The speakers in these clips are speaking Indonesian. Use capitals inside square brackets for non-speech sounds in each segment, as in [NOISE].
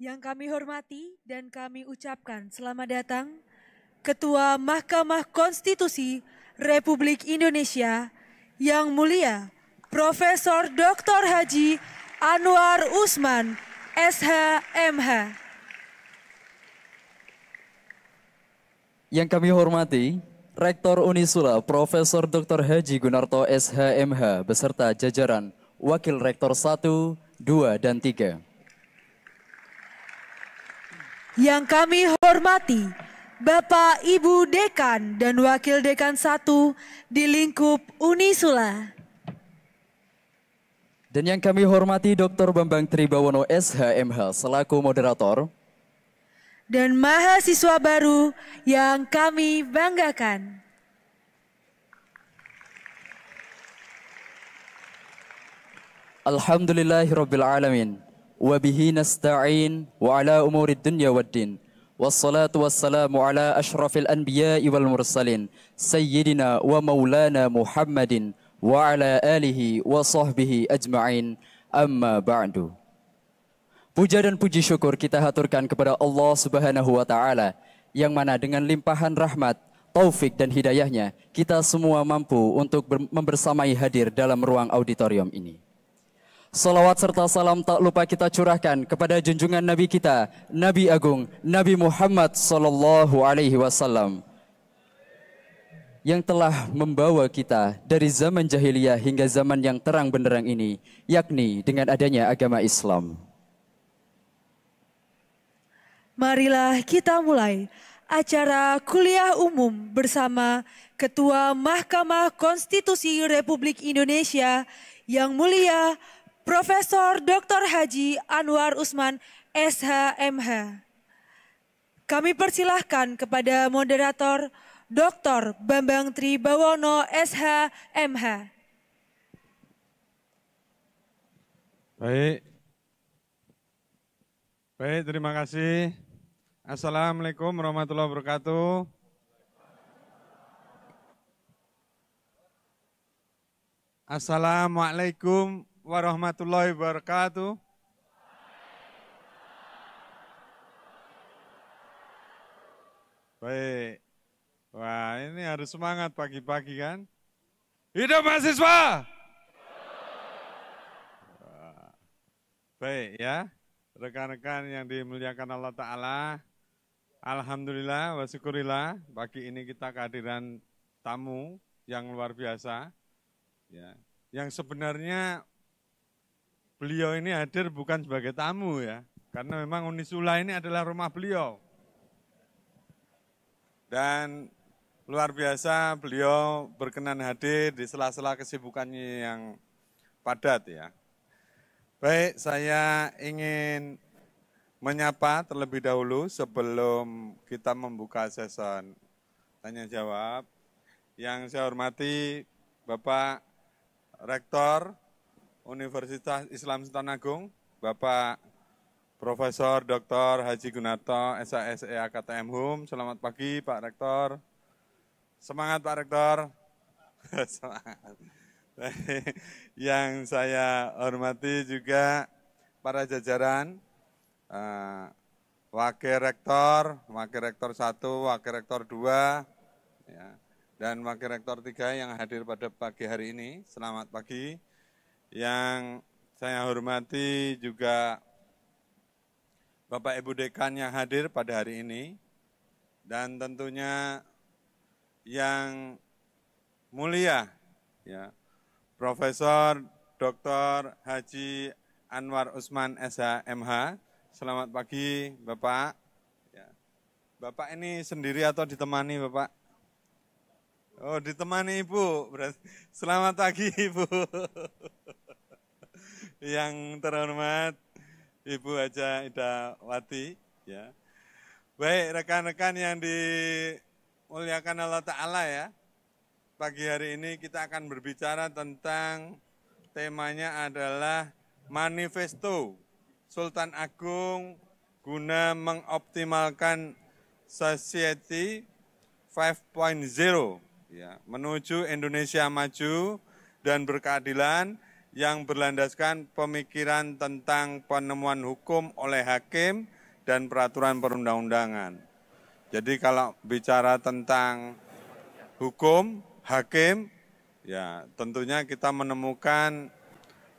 Yang kami hormati dan kami ucapkan selamat datang Ketua Mahkamah Konstitusi Republik Indonesia yang mulia Profesor Dr. Haji Anwar Usman SHMH. Yang kami hormati Rektor Unisula Profesor Dr. Haji Gunarto SHMH beserta jajaran Wakil Rektor 1, 2, dan 3. Yang kami hormati Bapak Ibu Dekan dan Wakil Dekan 1 di lingkup Unisula. Dan yang kami hormati Dr. Bambang Tribawono SHMH selaku moderator. Dan mahasiswa baru yang kami banggakan. Alhamdulillahirrabbilalamin. وبه نستعين وعلى أمور الدنيا والدين والصلاة والسلام على أشرف الأنبياء والمرسلين سيدنا ومولانا محمد وعلى آله وصحبه أجمعين أما بعد Puja dan puji syukur kita haturkan kepada Allah Subhanahu wa taala yang mana dengan limpahan rahmat, taufik dan hidayahnya kita semua mampu untuk membersamai hadir dalam ruang auditorium ini. Salawat serta salam tak lupa kita curahkan kepada junjungan Nabi kita, Nabi Agung, Nabi Muhammad Sallallahu Alaihi Wasallam yang telah membawa kita dari zaman jahiliyah hingga zaman yang terang benderang ini, yakni dengan adanya agama Islam. Marilah kita mulai acara kuliah umum bersama Ketua Mahkamah Konstitusi Republik Indonesia yang mulia Profesor Dr. Haji Anwar Usman SHMH. Kami persilahkan kepada moderator Dr. Bambang Tri Tribawono SHMH. Baik. Baik, terima kasih. Assalamualaikum warahmatullahi wabarakatuh. Assalamualaikum warahmatullahi wabarakatuh. Baik. Wah, ini harus semangat pagi-pagi kan? Hidup mahasiswa! Wah. Baik ya, rekan-rekan yang dimuliakan Allah Ta'ala, Alhamdulillah wa syukurillah, pagi ini kita kehadiran tamu yang luar biasa. Ya. Yang sebenarnya beliau ini hadir bukan sebagai tamu ya, karena memang Unisula ini adalah rumah beliau. Dan luar biasa beliau berkenan hadir di sela-sela kesibukannya yang padat ya. Baik, saya ingin menyapa terlebih dahulu sebelum kita membuka season tanya jawab. Yang saya hormati Bapak Rektor Universitas Islam Sultan Agung, Bapak Profesor Dr. Haji Gunarto, SASE AKTM HUM. Selamat pagi Pak Rektor. Semangat Pak Rektor. [LAUGHS] Semangat. [LAUGHS] Yang saya hormati juga para jajaran, eh, Wakil Rektor, Wakil Rektor 1, Wakil Rektor 2, ya, dan Wakil Rektor 3 yang hadir pada pagi hari ini. Selamat pagi yang saya hormati juga Bapak Ibu Dekan yang hadir pada hari ini, dan tentunya yang mulia, ya, Profesor Dr. Haji Anwar Usman SHMH. Selamat pagi, Bapak. Ya. Bapak ini sendiri atau ditemani, Bapak? Oh, ditemani Ibu. Selamat pagi, Ibu. [LAUGHS] yang terhormat Ibu Haja Ida Wati. Ya. Baik rekan-rekan yang dimuliakan Allah Ta'ala ya. Pagi hari ini kita akan berbicara tentang temanya adalah manifesto Sultan Agung guna mengoptimalkan society 5.0 ya, menuju Indonesia maju dan berkeadilan yang berlandaskan pemikiran tentang penemuan hukum oleh hakim dan peraturan perundang-undangan. Jadi kalau bicara tentang hukum, hakim, ya tentunya kita menemukan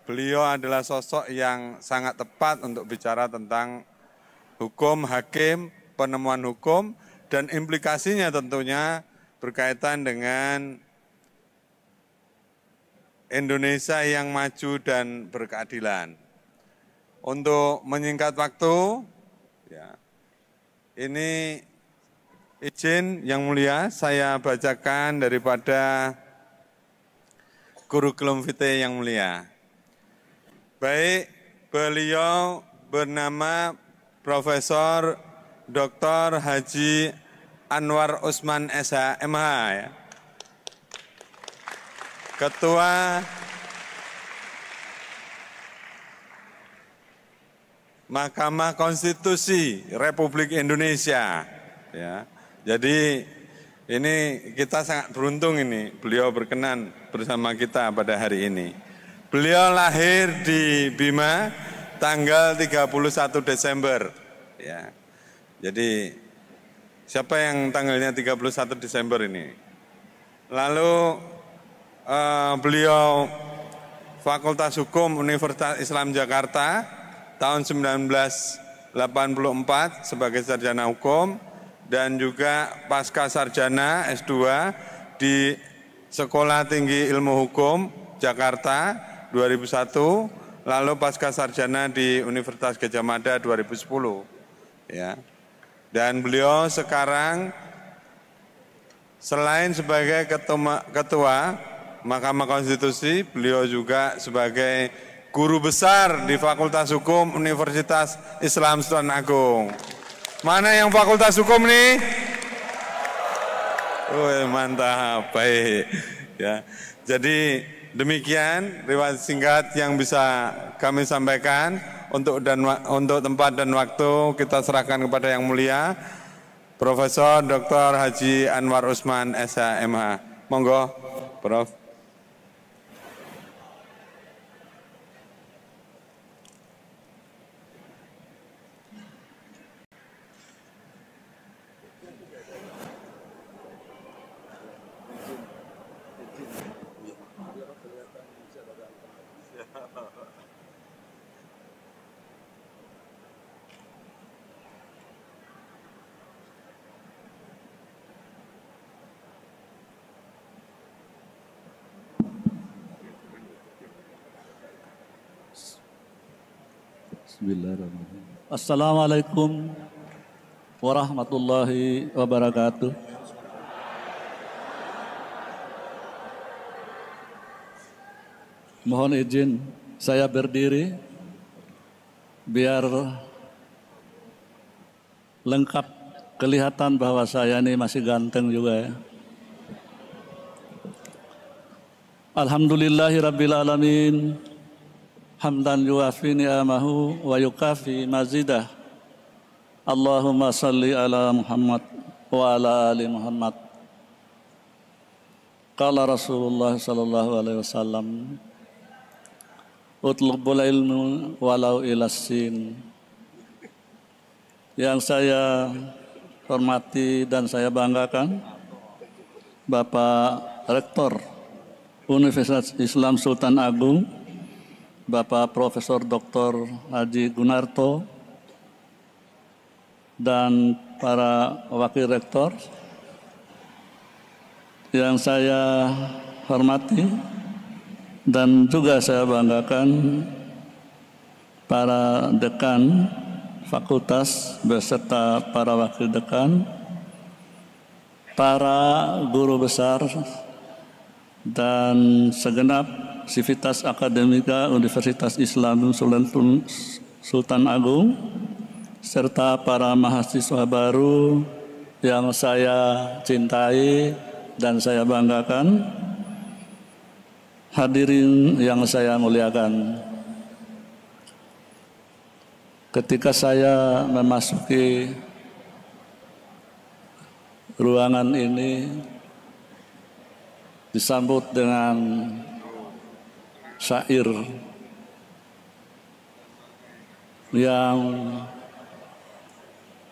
beliau adalah sosok yang sangat tepat untuk bicara tentang hukum, hakim, penemuan hukum, dan implikasinya tentunya berkaitan dengan Indonesia yang maju dan berkeadilan. Untuk menyingkat waktu, ya, ini izin yang mulia saya bacakan daripada kurikulum vitae yang mulia. Baik, beliau bernama Profesor Dr. Haji Anwar Usman SH MH ya. Ketua Mahkamah Konstitusi Republik Indonesia. Ya. Jadi ini kita sangat beruntung ini beliau berkenan bersama kita pada hari ini. Beliau lahir di Bima tanggal 31 Desember. Ya. Jadi siapa yang tanggalnya 31 Desember ini? Lalu Eh, beliau Fakultas Hukum Universitas Islam Jakarta tahun 1984 sebagai sarjana hukum dan juga pasca sarjana S2 di Sekolah Tinggi Ilmu Hukum Jakarta 2001 lalu pasca sarjana di Universitas Gajah Mada 2010 ya. Dan beliau sekarang selain sebagai ketua, ketua Mahkamah Konstitusi, beliau juga sebagai guru besar di Fakultas Hukum Universitas Islam Sultan Agung. Mana yang Fakultas Hukum nih? Oh, mantap, baik. Ya. Jadi demikian riwayat singkat yang bisa kami sampaikan untuk dan untuk tempat dan waktu kita serahkan kepada yang mulia Profesor Dr. Haji Anwar Usman SHMH. Monggo, Prof. Bismillahirrahmanirrahim. Assalamualaikum warahmatullahi wabarakatuh. Mohon izin saya berdiri biar lengkap kelihatan bahwa saya ini masih ganteng juga ya. Alhamdulillahirabbil alamin hamdan yuwafi ni'amahu wa yukafi mazidah. Allahumma salli ala Muhammad wa ala ali Muhammad. Qala Rasulullah sallallahu alaihi wasallam Utlubul ilmu walau ilasin Yang saya hormati dan saya banggakan Bapak Rektor Universitas Islam Sultan Agung Bapak Profesor Dr. Haji Gunarto dan para wakil rektor yang saya hormati dan juga saya banggakan para dekan fakultas beserta para wakil dekan, para guru besar dan segenap Sivitas Akademika Universitas Islam Sultan, Sultan Agung serta para mahasiswa baru yang saya cintai dan saya banggakan hadirin yang saya muliakan ketika saya memasuki ruangan ini disambut dengan syair yang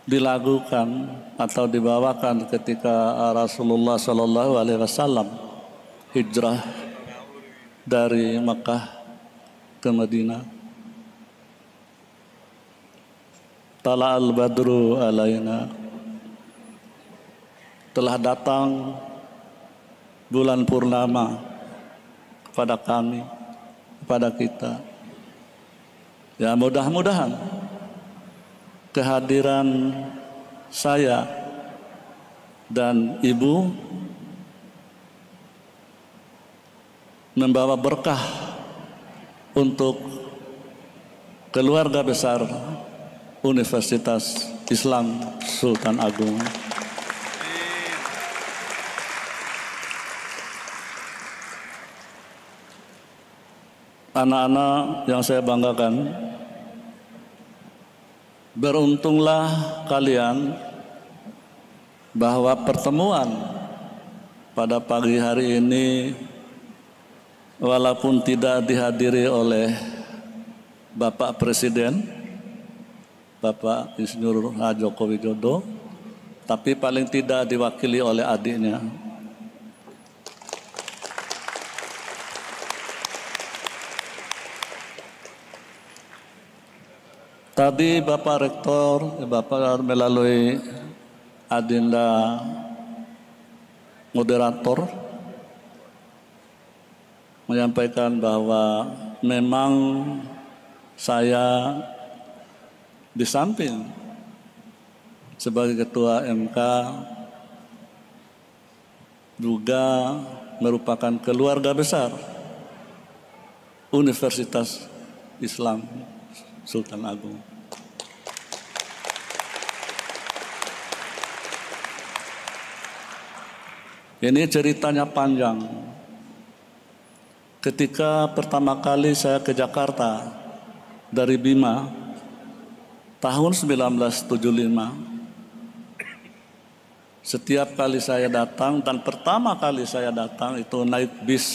dilakukan atau dibawakan ketika Rasulullah Shallallahu Alaihi Wasallam hijrah dari Mekah ke Madinah. Tala al badru alaina telah datang bulan purnama kepada kami kepada kita. Ya mudah-mudahan kehadiran saya dan ibu membawa berkah untuk keluarga besar Universitas Islam Sultan Agung. anak-anak yang saya banggakan, beruntunglah kalian bahwa pertemuan pada pagi hari ini walaupun tidak dihadiri oleh Bapak Presiden Bapak Insinyur Joko Widodo tapi paling tidak diwakili oleh adiknya Tadi Bapak Rektor, Bapak melalui adinda moderator menyampaikan bahwa memang saya di samping sebagai ketua MK juga merupakan keluarga besar Universitas Islam Sultan Agung. Ini ceritanya panjang. Ketika pertama kali saya ke Jakarta dari Bima tahun 1975 setiap kali saya datang dan pertama kali saya datang itu naik bis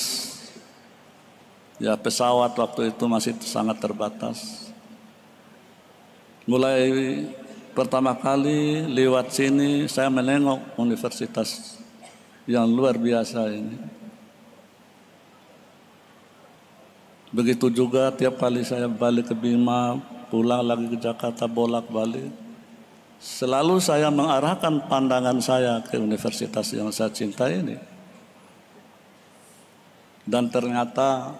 ya pesawat waktu itu masih sangat terbatas mulai pertama kali lewat sini saya menengok universitas yang luar biasa ini. Begitu juga tiap kali saya balik ke Bima, pulang lagi ke Jakarta, bolak-balik. Selalu saya mengarahkan pandangan saya ke universitas yang saya cintai ini. Dan ternyata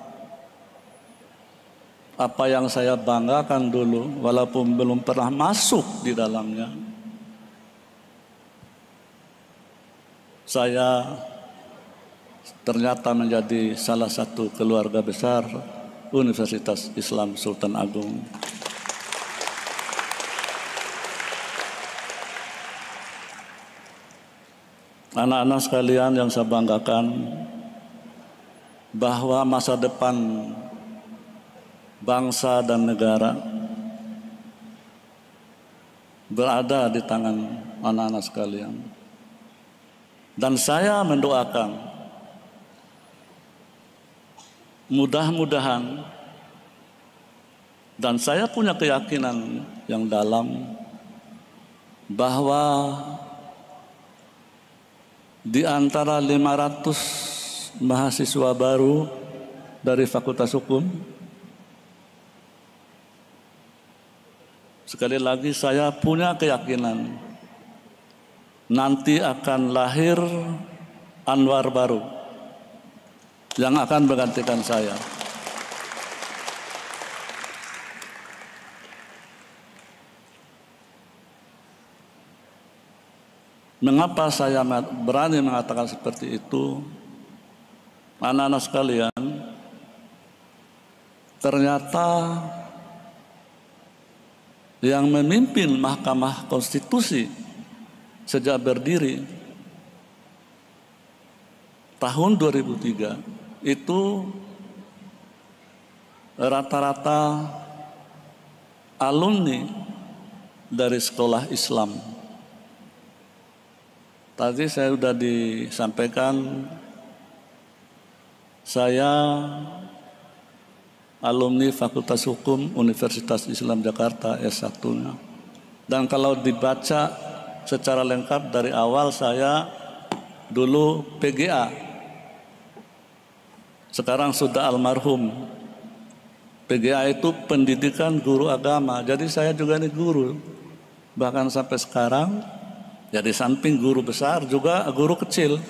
apa yang saya banggakan dulu, walaupun belum pernah masuk di dalamnya, saya ternyata menjadi salah satu keluarga besar Universitas Islam Sultan Agung. Anak-anak sekalian yang saya banggakan bahwa masa depan bangsa dan negara berada di tangan anak-anak sekalian. Dan saya mendoakan mudah-mudahan dan saya punya keyakinan yang dalam bahwa di antara 500 mahasiswa baru dari Fakultas Hukum sekali lagi saya punya keyakinan nanti akan lahir Anwar baru yang akan menggantikan saya. Mengapa saya berani mengatakan seperti itu? Anak-anak sekalian, ternyata yang memimpin Mahkamah Konstitusi sejak berdiri tahun 2003 itu rata-rata alumni dari sekolah Islam. Tadi saya sudah disampaikan saya alumni Fakultas Hukum Universitas Islam Jakarta S1-nya. Dan kalau dibaca secara lengkap dari awal saya dulu PGA. Sekarang sudah almarhum. PGA itu pendidikan guru agama. Jadi saya juga ini guru. Bahkan sampai sekarang jadi samping guru besar juga guru kecil.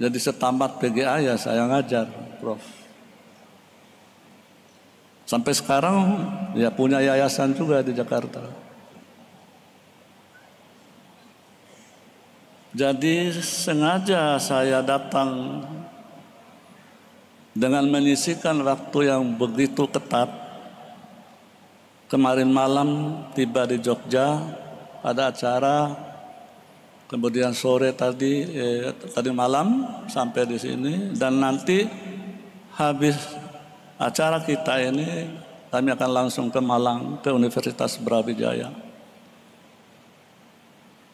Jadi setamat PGA ya saya ngajar, Prof. Sampai sekarang ya punya yayasan juga di Jakarta. Jadi sengaja saya datang dengan menyisikan waktu yang begitu ketat. Kemarin malam tiba di Jogja ada acara, kemudian sore tadi eh, tadi malam sampai di sini dan nanti habis acara kita ini kami akan langsung ke Malang ke Universitas Brawijaya.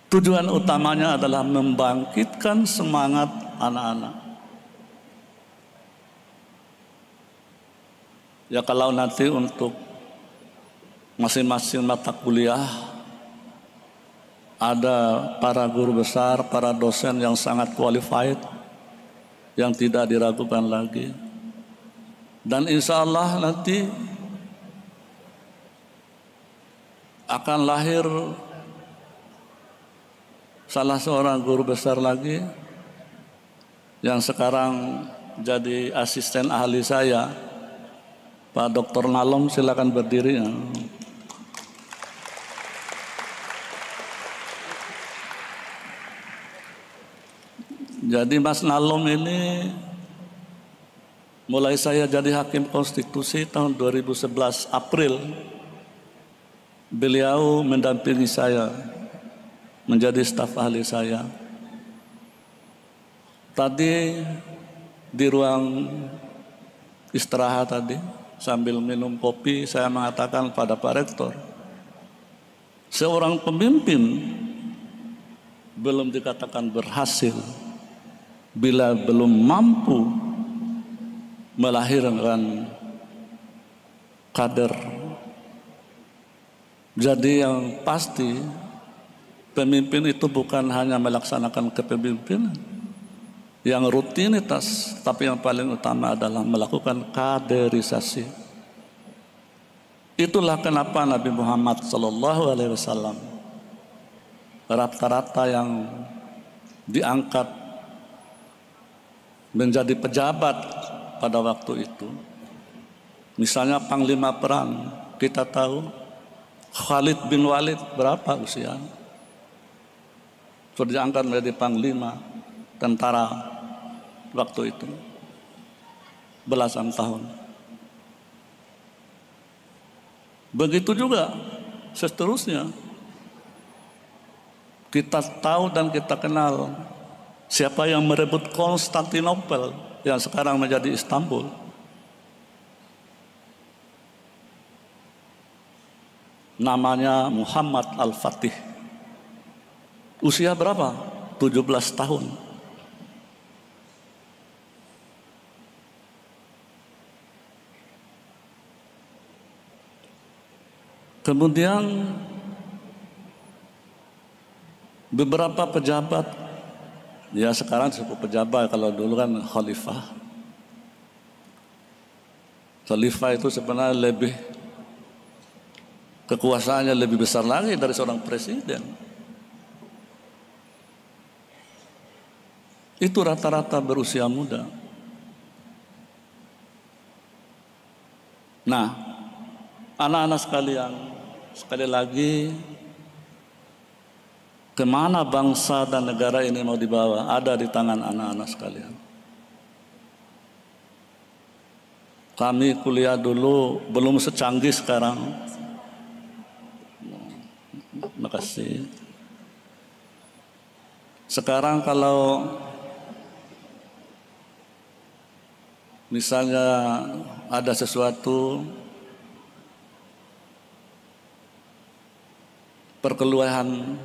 Tujuan utamanya adalah membangkitkan semangat anak-anak. Ya kalau nanti untuk masing-masing mata kuliah ada para guru besar, para dosen yang sangat qualified, yang tidak diragukan lagi. Dan insya Allah nanti akan lahir salah seorang guru besar lagi yang sekarang jadi asisten ahli saya Pak Dr. Nalom silakan berdiri Jadi Mas Nalom ini mulai saya jadi hakim konstitusi tahun 2011 April beliau mendampingi saya menjadi staf ahli saya. Tadi di ruang istirahat tadi sambil minum kopi saya mengatakan pada Pak Rektor, seorang pemimpin belum dikatakan berhasil bila belum mampu melahirkan kader. Jadi yang pasti Pemimpin itu bukan hanya melaksanakan kepemimpinan yang rutinitas, tapi yang paling utama adalah melakukan kaderisasi. Itulah kenapa Nabi Muhammad Shallallahu Alaihi Wasallam rata-rata yang diangkat menjadi pejabat pada waktu itu. Misalnya Panglima Perang, kita tahu Khalid bin Walid berapa usianya? Sudah diangkat menjadi panglima tentara waktu itu. Belasan tahun. Begitu juga seterusnya. Kita tahu dan kita kenal siapa yang merebut Konstantinopel yang sekarang menjadi Istanbul. Namanya Muhammad Al-Fatih. Usia berapa? 17 tahun. Kemudian beberapa pejabat ya sekarang cukup pejabat kalau dulu kan khalifah khalifah itu sebenarnya lebih kekuasaannya lebih besar lagi dari seorang presiden Itu rata-rata berusia muda. Nah, anak-anak sekalian, sekali lagi, kemana bangsa dan negara ini mau dibawa ada di tangan anak-anak sekalian. Kami kuliah dulu belum secanggih sekarang. Terima kasih. Sekarang kalau misalnya ada sesuatu perkeluhan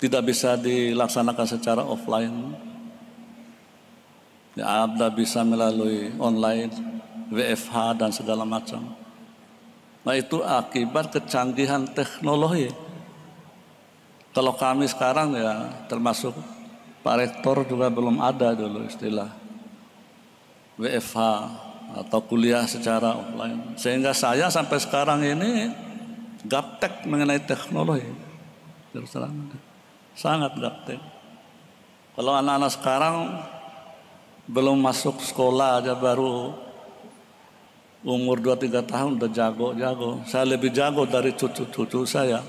tidak bisa dilaksanakan secara offline ya ada bisa melalui online WFH dan segala macam nah itu akibat kecanggihan teknologi kalau kami sekarang ya termasuk Pak Rektor juga belum ada dulu istilah WFH atau kuliah secara online. Sehingga saya sampai sekarang ini gaptek mengenai teknologi. Terus terang, sangat gaptek. Kalau anak-anak sekarang belum masuk sekolah aja baru umur 2-3 tahun udah jago-jago. Saya lebih jago dari cucu-cucu saya.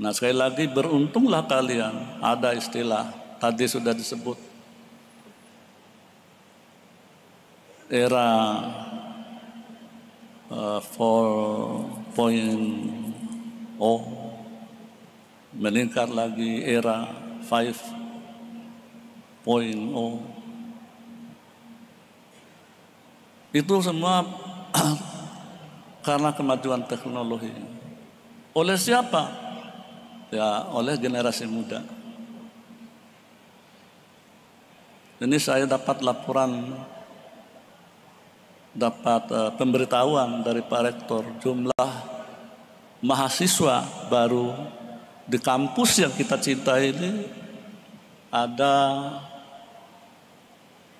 Nah sekali lagi beruntunglah kalian ada istilah tadi sudah disebut era uh, 4.0 meningkat lagi era 5.0 itu semua [CLEARS THROAT] karena kemajuan teknologi oleh siapa ya oleh generasi muda ini saya dapat laporan dapat uh, pemberitahuan dari Pak Rektor jumlah mahasiswa baru di kampus yang kita cintai ini ada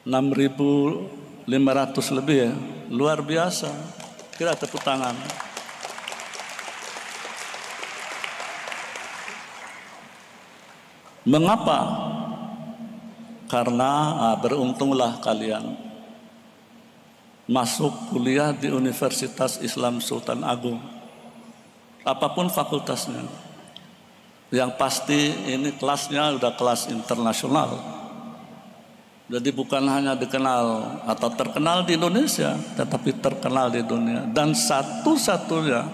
6.500 lebih ya. Luar biasa. Kita tepuk tangan. Mengapa? Karena ah, beruntunglah kalian masuk kuliah di Universitas Islam Sultan Agung. Apapun fakultasnya. Yang pasti ini kelasnya udah kelas internasional. Jadi bukan hanya dikenal atau terkenal di Indonesia, tetapi terkenal di dunia. Dan satu-satunya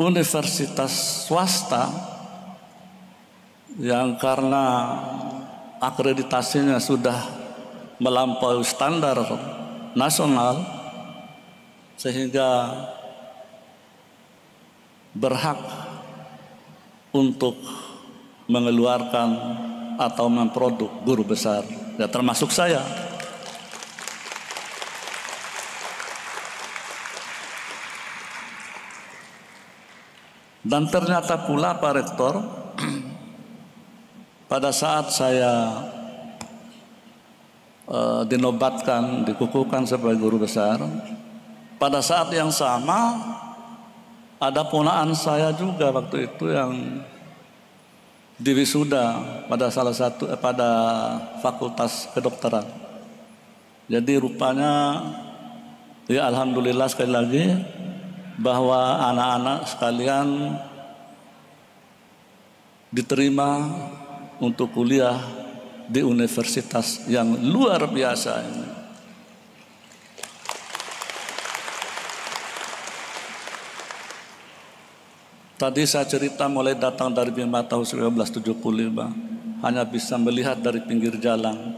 universitas swasta yang karena akreditasinya sudah melampaui standar nasional sehingga berhak untuk mengeluarkan atau memproduk guru besar ya termasuk saya dan ternyata pula Pak Rektor [CLEARS THROAT] pada saat saya Eh, dinobatkan, dikukuhkan sebagai guru besar. Pada saat yang sama ada ponaan saya juga waktu itu yang diwisuda pada salah satu eh, pada fakultas kedokteran. Jadi rupanya ya alhamdulillah sekali lagi bahwa anak-anak sekalian diterima untuk kuliah di universitas yang luar biasa ini. Tadi saya cerita mulai datang dari Bima tahun 1975 Hanya bisa melihat dari pinggir jalan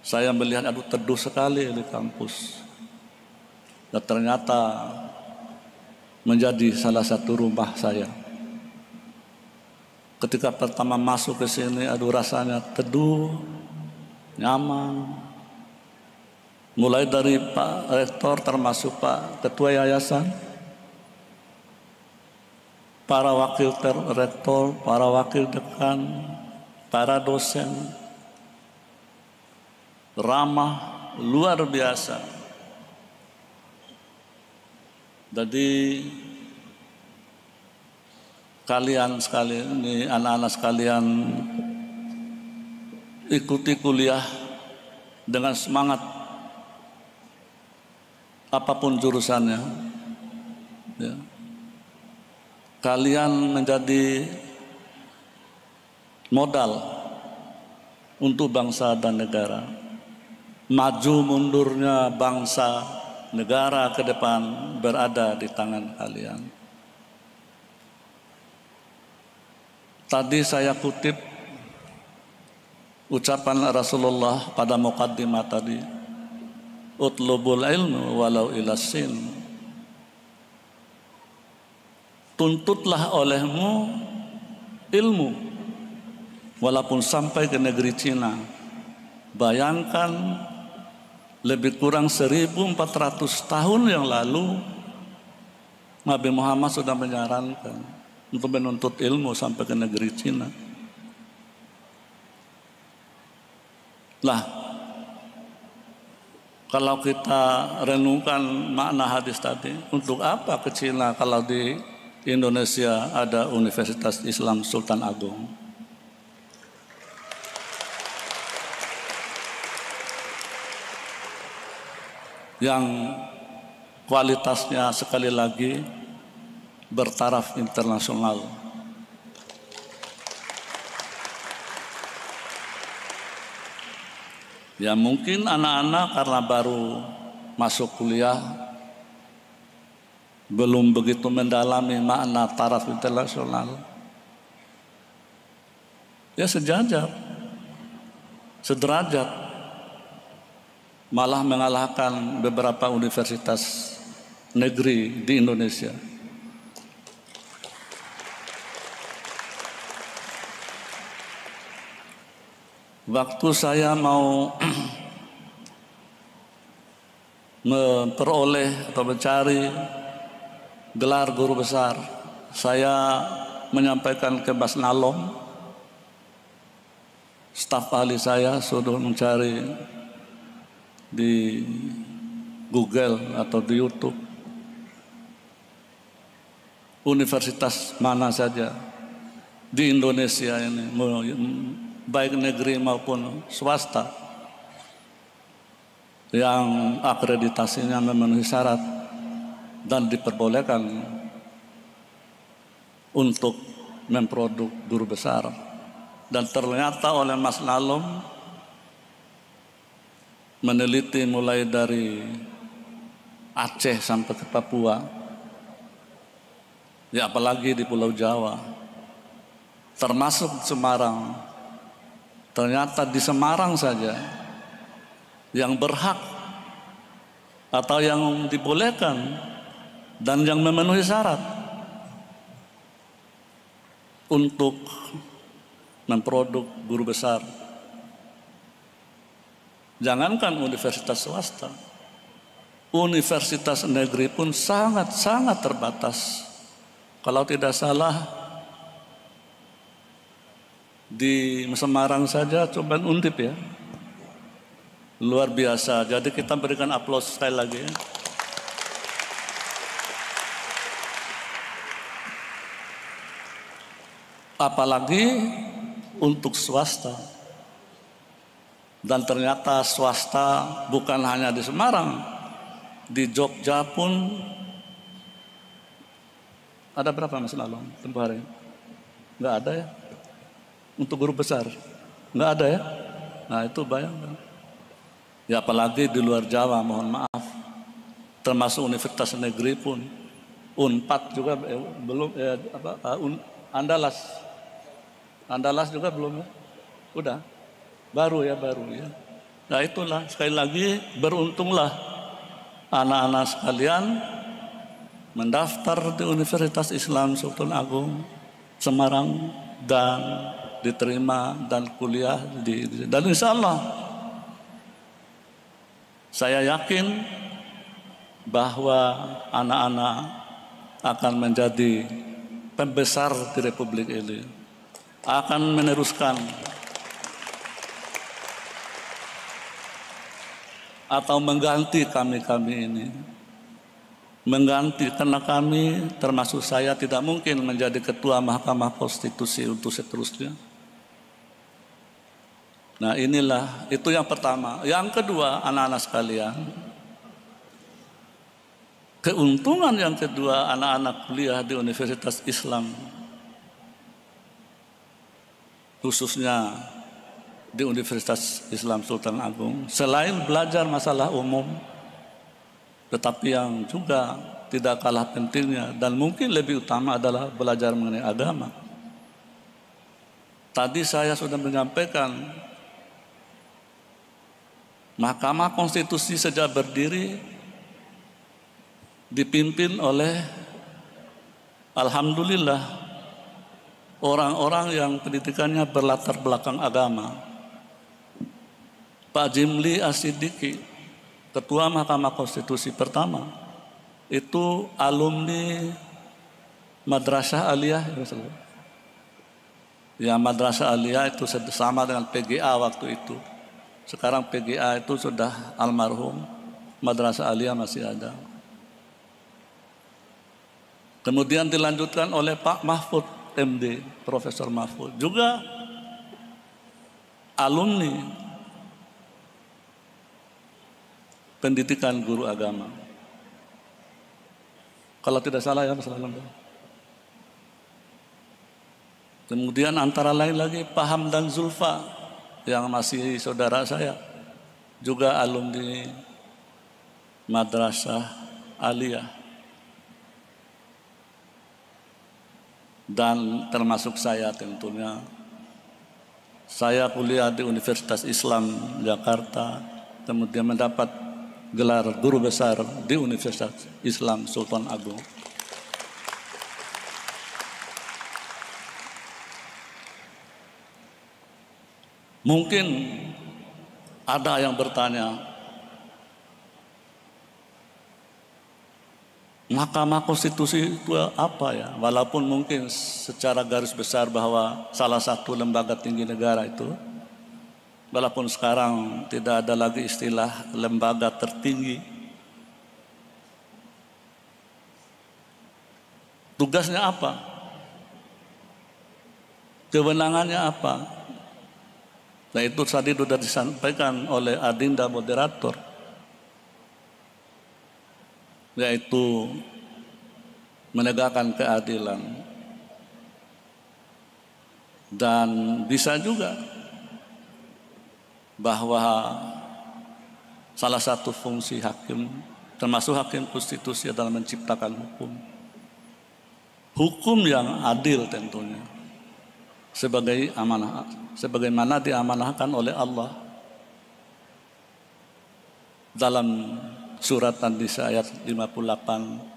Saya melihat aduh teduh sekali di kampus Dan ternyata menjadi salah satu rumah saya Ketika pertama masuk ke sini, aduh rasanya teduh, nyaman. Mulai dari Pak Rektor termasuk Pak Ketua Yayasan, para wakil ter rektor, para wakil dekan, para dosen, ramah, luar biasa. Jadi kalian sekali ini anak-anak sekalian ikuti kuliah dengan semangat apapun jurusannya ya. kalian menjadi modal untuk bangsa dan negara maju mundurnya bangsa negara ke depan berada di tangan kalian Tadi saya kutip ucapan Rasulullah pada mukaddimah tadi. Utlubul ilmu walau ilasin. Tuntutlah olehmu ilmu walaupun sampai ke negeri Cina. Bayangkan lebih kurang 1400 tahun yang lalu Nabi Muhammad sudah menyarankan untuk menuntut ilmu sampai ke negeri Cina. Lah, kalau kita renungkan makna hadis tadi, untuk apa ke Cina kalau di Indonesia ada Universitas Islam Sultan Agung? Yang kualitasnya sekali lagi bertaraf internasional. Ya mungkin anak-anak karena baru masuk kuliah belum begitu mendalami makna taraf internasional. Ya sejajar, sederajat, malah mengalahkan beberapa universitas negeri di Indonesia. Waktu saya mau [CLEARS THROAT] memperoleh atau mencari gelar guru besar, saya menyampaikan ke Mas Nalom, staf ahli saya sudah mencari di Google atau di YouTube universitas mana saja di Indonesia ini baik negeri maupun swasta yang akreditasinya memenuhi syarat dan diperbolehkan untuk memproduk guru besar dan ternyata oleh Mas Nalom meneliti mulai dari Aceh sampai ke Papua ya apalagi di Pulau Jawa termasuk Semarang Ternyata di Semarang saja yang berhak atau yang dibolehkan dan yang memenuhi syarat untuk memproduk guru besar. Jangankan universitas swasta, universitas negeri pun sangat-sangat terbatas. Kalau tidak salah di Semarang saja coba untip ya. Luar biasa. Jadi kita berikan aplaus sekali lagi ya. Apalagi untuk swasta. Dan ternyata swasta bukan hanya di Semarang, di Jogja pun ada berapa Mas Lalong tempoh hari? Enggak ada ya? untuk guru besar? Nggak ada ya? Nah itu bayangkan. Ya apalagi di luar Jawa, mohon maaf. Termasuk universitas negeri pun. Unpad juga eh, belum, eh, apa, uh, un, Andalas. Andalas juga belum ya? Udah. Baru ya, baru ya. Nah itulah, sekali lagi beruntunglah anak-anak sekalian mendaftar di Universitas Islam Sultan Agung Semarang dan diterima dan kuliah di, dan insya Allah saya yakin bahwa anak-anak akan menjadi pembesar di Republik ini akan meneruskan atau mengganti kami-kami ini mengganti karena kami termasuk saya tidak mungkin menjadi ketua Mahkamah Konstitusi untuk seterusnya Nah inilah itu yang pertama. Yang kedua anak-anak sekalian. Keuntungan yang kedua anak-anak kuliah di Universitas Islam khususnya di Universitas Islam Sultan Agung selain belajar masalah umum tetapi yang juga tidak kalah pentingnya dan mungkin lebih utama adalah belajar mengenai agama. Tadi saya sudah menyampaikan Mahkamah Konstitusi sejak berdiri dipimpin oleh alhamdulillah orang-orang yang pendidikannya berlatar belakang agama. Pak Jimli Asidiki, Ketua Mahkamah Konstitusi pertama, itu alumni Madrasah Aliyah. Ya, ya Madrasah Aliyah itu sama dengan PGA waktu itu sekarang PGA itu sudah almarhum, Madrasah Aliyah masih ada. Kemudian dilanjutkan oleh Pak Mahfud MD, Profesor Mahfud, juga alumni pendidikan guru agama. Kalau tidak salah ya, mas salah Kemudian antara lain lagi paham dan Zulfa, yang masih saudara saya juga alumni Madrasah Aliyah dan termasuk saya tentunya saya kuliah di Universitas Islam Jakarta kemudian mendapat gelar guru besar di Universitas Islam Sultan Agung Mungkin ada yang bertanya, Mahkamah Konstitusi itu apa ya? Walaupun mungkin secara garis besar bahwa salah satu lembaga tinggi negara itu, walaupun sekarang tidak ada lagi istilah lembaga tertinggi, tugasnya apa? Kewenangannya apa? Nah itu tadi sudah disampaikan oleh adinda moderator. Yaitu menegakkan keadilan. Dan bisa juga bahwa salah satu fungsi hakim termasuk hakim konstitusi adalah menciptakan hukum. Hukum yang adil tentunya sebagai amanah sebagaimana diamanahkan oleh Allah dalam surat An-Nisa ayat 58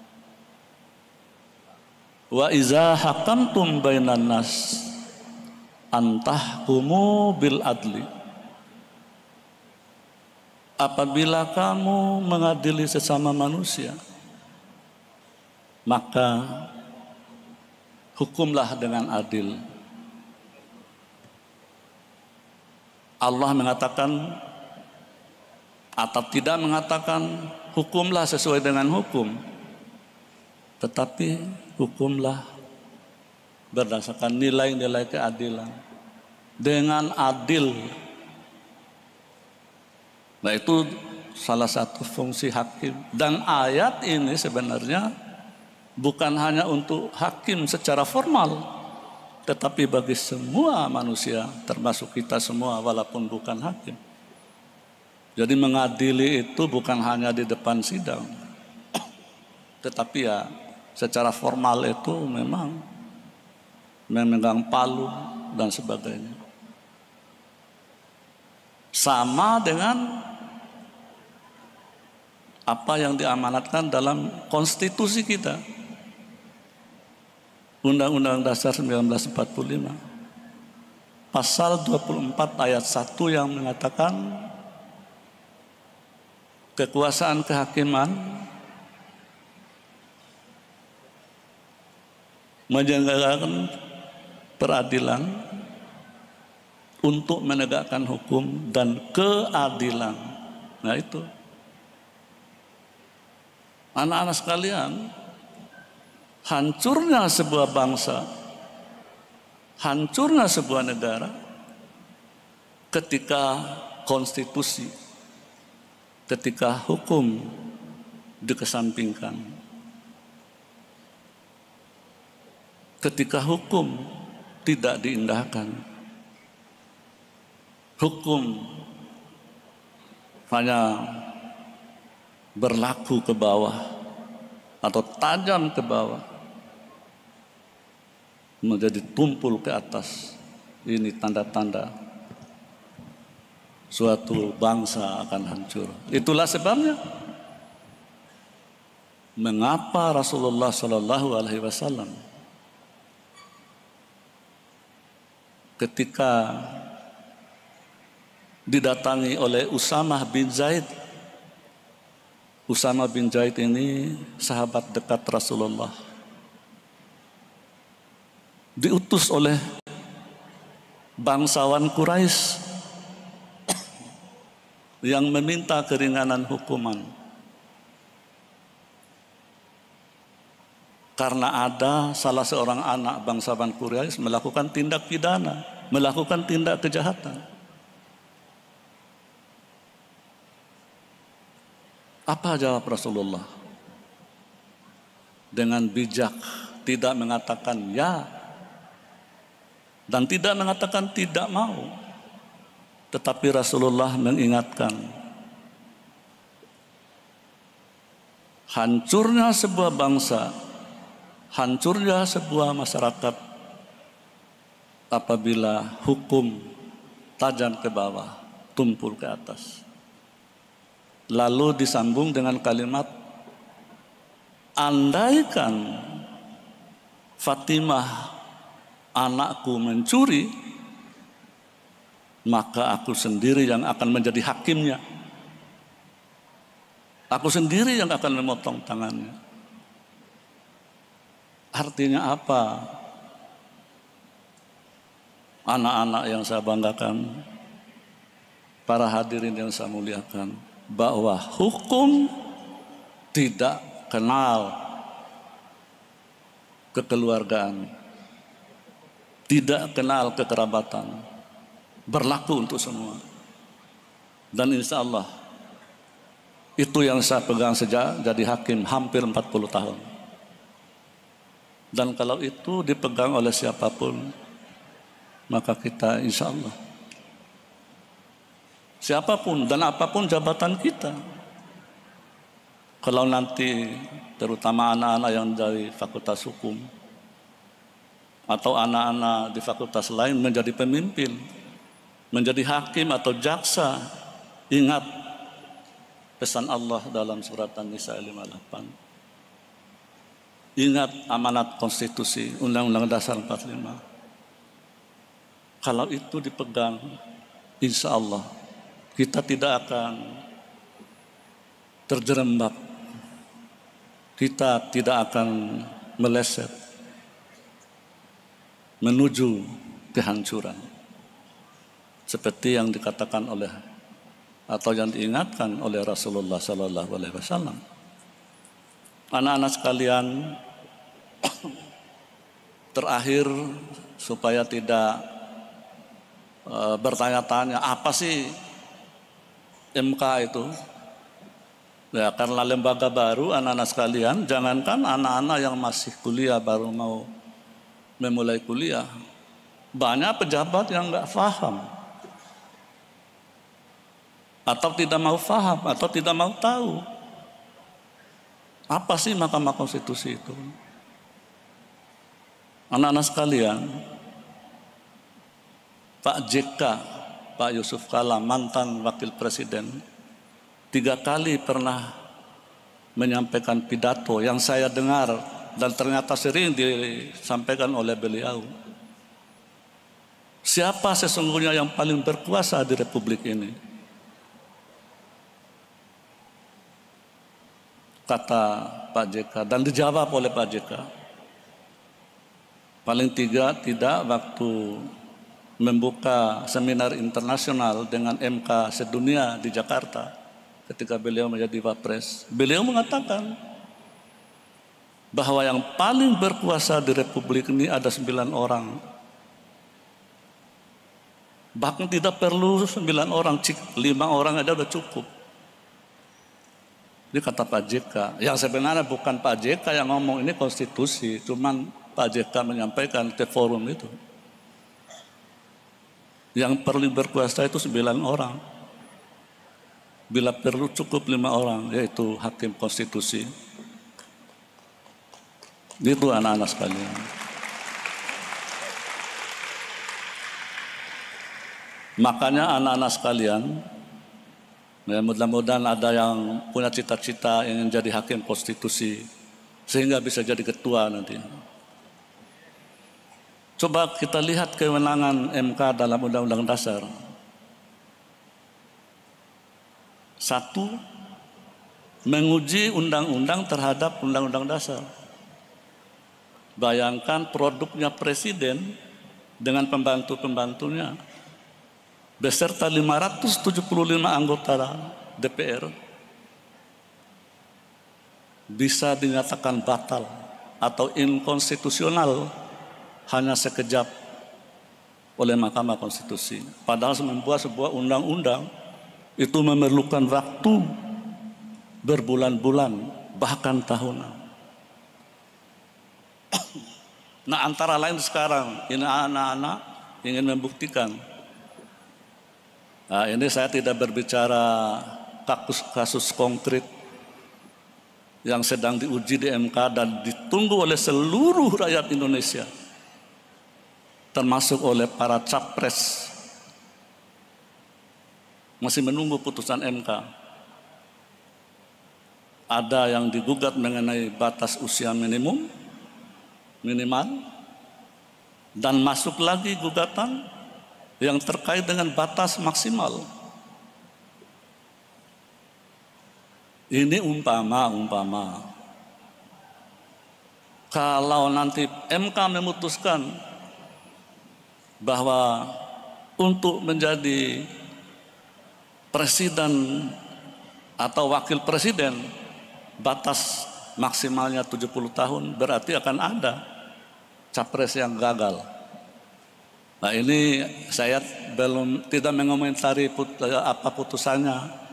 Wa iza hakamtum bainan nas antahkumu bil adli Apabila kamu mengadili sesama manusia maka hukumlah dengan adil Allah mengatakan atau tidak mengatakan hukumlah sesuai dengan hukum. Tetapi hukumlah berdasarkan nilai-nilai keadilan. Dengan adil. Nah itu salah satu fungsi hakim. Dan ayat ini sebenarnya bukan hanya untuk hakim secara formal tetapi bagi semua manusia, termasuk kita semua, walaupun bukan hakim. Jadi mengadili itu bukan hanya di depan sidang. Tetapi ya secara formal itu memang memegang palu dan sebagainya. Sama dengan apa yang diamanatkan dalam konstitusi kita Undang-Undang Dasar 1945 pasal 24 ayat 1 yang mengatakan kekuasaan kehakiman menyelenggarakan peradilan untuk menegakkan hukum dan keadilan. Nah itu. Anak-anak sekalian, hancurnya sebuah bangsa, hancurnya sebuah negara ketika konstitusi, ketika hukum dikesampingkan. Ketika hukum tidak diindahkan. Hukum hanya berlaku ke bawah atau tajam ke bawah menjadi tumpul ke atas. Ini tanda-tanda suatu bangsa akan hancur. Itulah sebabnya. Mengapa Rasulullah Shallallahu Alaihi Wasallam ketika didatangi oleh Usama bin Zaid Usama bin Zaid ini sahabat dekat Rasulullah diutus oleh bangsawan Quraisy yang meminta keringanan hukuman. Karena ada salah seorang anak bangsawan Quraisy melakukan tindak pidana, melakukan tindak kejahatan. Apa jawab Rasulullah? Dengan bijak tidak mengatakan ya dan tidak mengatakan tidak mau. Tetapi Rasulullah mengingatkan. Hancurnya sebuah bangsa, hancurnya sebuah masyarakat apabila hukum tajam ke bawah, tumpul ke atas. Lalu disambung dengan kalimat andaikan Fatimah anakku mencuri, maka aku sendiri yang akan menjadi hakimnya. Aku sendiri yang akan memotong tangannya. Artinya apa? Anak-anak yang saya banggakan, para hadirin yang saya muliakan, bahwa hukum tidak kenal kekeluargaan. Tidak kenal kekerabatan. Berlaku untuk semua. Dan insya Allah itu yang saya pegang sejak jadi hakim hampir 40 tahun. Dan kalau itu dipegang oleh siapapun, maka kita insya Allah. Siapapun dan apapun jabatan kita. Kalau nanti terutama anak-anak yang dari fakultas hukum, atau anak-anak di fakultas lain menjadi pemimpin, menjadi hakim atau jaksa. Ingat pesan Allah dalam surat An-Nisa 58. Ingat amanat konstitusi Undang-Undang Dasar 45. Kalau itu dipegang, insya Allah kita tidak akan terjerembab. Kita tidak akan meleset menuju kehancuran. Seperti yang dikatakan oleh atau yang diingatkan oleh Rasulullah Sallallahu Alaihi Wasallam. Anak-anak sekalian, [CLEARS THROAT] terakhir supaya tidak e, bertanya-tanya apa sih MK itu. Ya, karena lembaga baru, anak-anak sekalian, jangankan anak-anak yang masih kuliah baru mau memulai kuliah, banyak pejabat yang nggak faham, atau tidak mau faham, atau tidak mau tahu apa sih Mahkamah Konstitusi itu. Anak-anak sekalian, Pak JK, Pak Yusuf Kala, mantan Wakil Presiden, tiga kali pernah menyampaikan pidato yang saya dengar dan ternyata sering disampaikan oleh beliau. Siapa sesungguhnya yang paling berkuasa di republik ini? Kata Pak JK dan dijawab oleh Pak JK. Paling tiga tidak waktu membuka seminar internasional dengan MK sedunia di Jakarta ketika beliau menjadi wapres. Beliau mengatakan, bahwa yang paling berkuasa di republik ini ada sembilan orang. Bahkan tidak perlu sembilan orang, lima orang aja udah cukup. Ini kata Pak JK. Yang sebenarnya bukan Pak JK yang ngomong ini konstitusi, cuman Pak JK menyampaikan ke forum itu. Yang perlu berkuasa itu sembilan orang. Bila perlu cukup lima orang, yaitu hakim konstitusi. Itu anak-anak sekalian. Makanya anak-anak sekalian, ya, mudah-mudahan ada yang punya cita-cita ingin jadi hakim konstitusi, sehingga bisa jadi ketua nanti. Coba kita lihat kewenangan MK dalam Undang-Undang Dasar. Satu, menguji undang-undang terhadap Undang-Undang Dasar. Bayangkan produknya presiden dengan pembantu-pembantunya beserta 575 anggota DPR bisa dinyatakan batal atau inkonstitusional hanya sekejap oleh Mahkamah Konstitusi. Padahal membuat sebuah undang-undang itu memerlukan waktu berbulan-bulan bahkan tahunan. Nah antara lain sekarang ini anak-anak ingin membuktikan. Nah, ini saya tidak berbicara kasus, kasus konkret yang sedang diuji di MK dan ditunggu oleh seluruh rakyat Indonesia termasuk oleh para capres masih menunggu putusan MK. Ada yang digugat mengenai batas usia minimum, minimal dan masuk lagi gugatan yang terkait dengan batas maksimal. Ini umpama-umpama. Kalau nanti MK memutuskan bahwa untuk menjadi presiden atau wakil presiden batas maksimalnya 70 tahun berarti akan ada capres yang gagal. Nah ini saya belum tidak mengomentari put, eh, apa putusannya.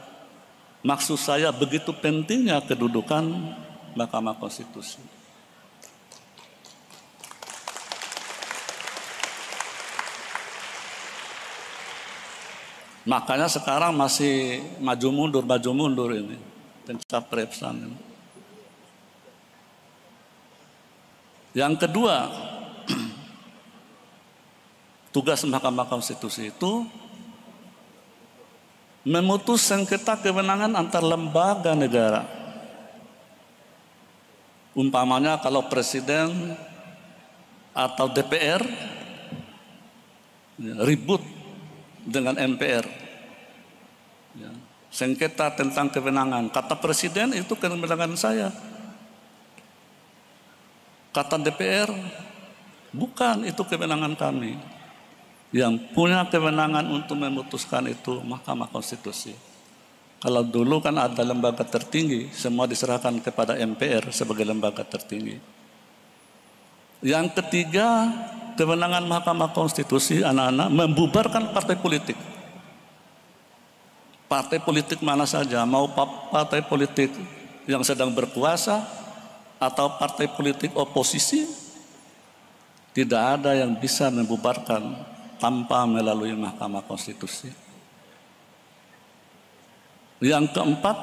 Maksud saya begitu pentingnya kedudukan Mahkamah Konstitusi. Makanya sekarang masih maju mundur, maju mundur ini pencapresan ini. Yang kedua, [CLEARS THROAT] tugas Mahkamah Konstitusi itu memutus sengketa kewenangan antar lembaga negara. Umpamanya kalau presiden atau DPR ribut dengan MPR. Ya, sengketa tentang kewenangan. Kata presiden itu kewenangan saya. Kata DPR, bukan itu kewenangan kami. Yang punya kewenangan untuk memutuskan itu Mahkamah Konstitusi. Kalau dulu kan ada lembaga tertinggi, semua diserahkan kepada MPR sebagai lembaga tertinggi. Yang ketiga, kewenangan Mahkamah Konstitusi anak-anak membubarkan partai politik. Partai politik mana saja, mau partai politik yang sedang berkuasa atau partai politik oposisi tidak ada yang bisa membubarkan tanpa melalui Mahkamah Konstitusi. Yang keempat,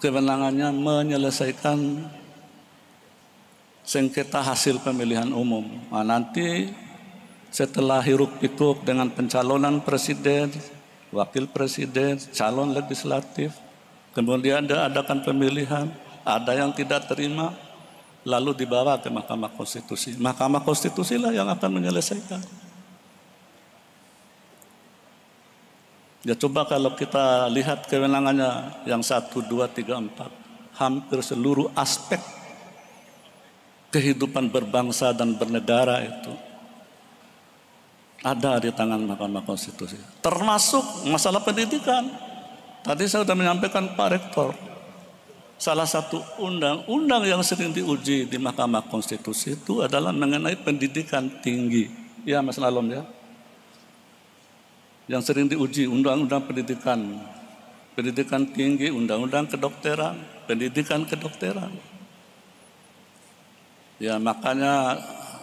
kewenangannya menyelesaikan sengketa hasil pemilihan umum. Nah, nanti setelah hiruk pikuk dengan pencalonan presiden, wakil presiden, calon legislatif, kemudian diadakan pemilihan, ada yang tidak terima, lalu dibawa ke Mahkamah Konstitusi. Mahkamah Konstitusi lah yang akan menyelesaikan. Ya coba kalau kita lihat kewenangannya yang satu, dua, tiga, empat, hampir seluruh aspek kehidupan berbangsa dan bernegara itu ada di tangan Mahkamah Konstitusi. Termasuk masalah pendidikan. Tadi saya sudah menyampaikan Pak Rektor, Salah satu undang-undang yang sering diuji di Mahkamah Konstitusi itu adalah mengenai pendidikan tinggi. Ya Mas Nalom ya. Yang sering diuji undang-undang pendidikan. Pendidikan tinggi, undang-undang kedokteran, pendidikan kedokteran. Ya makanya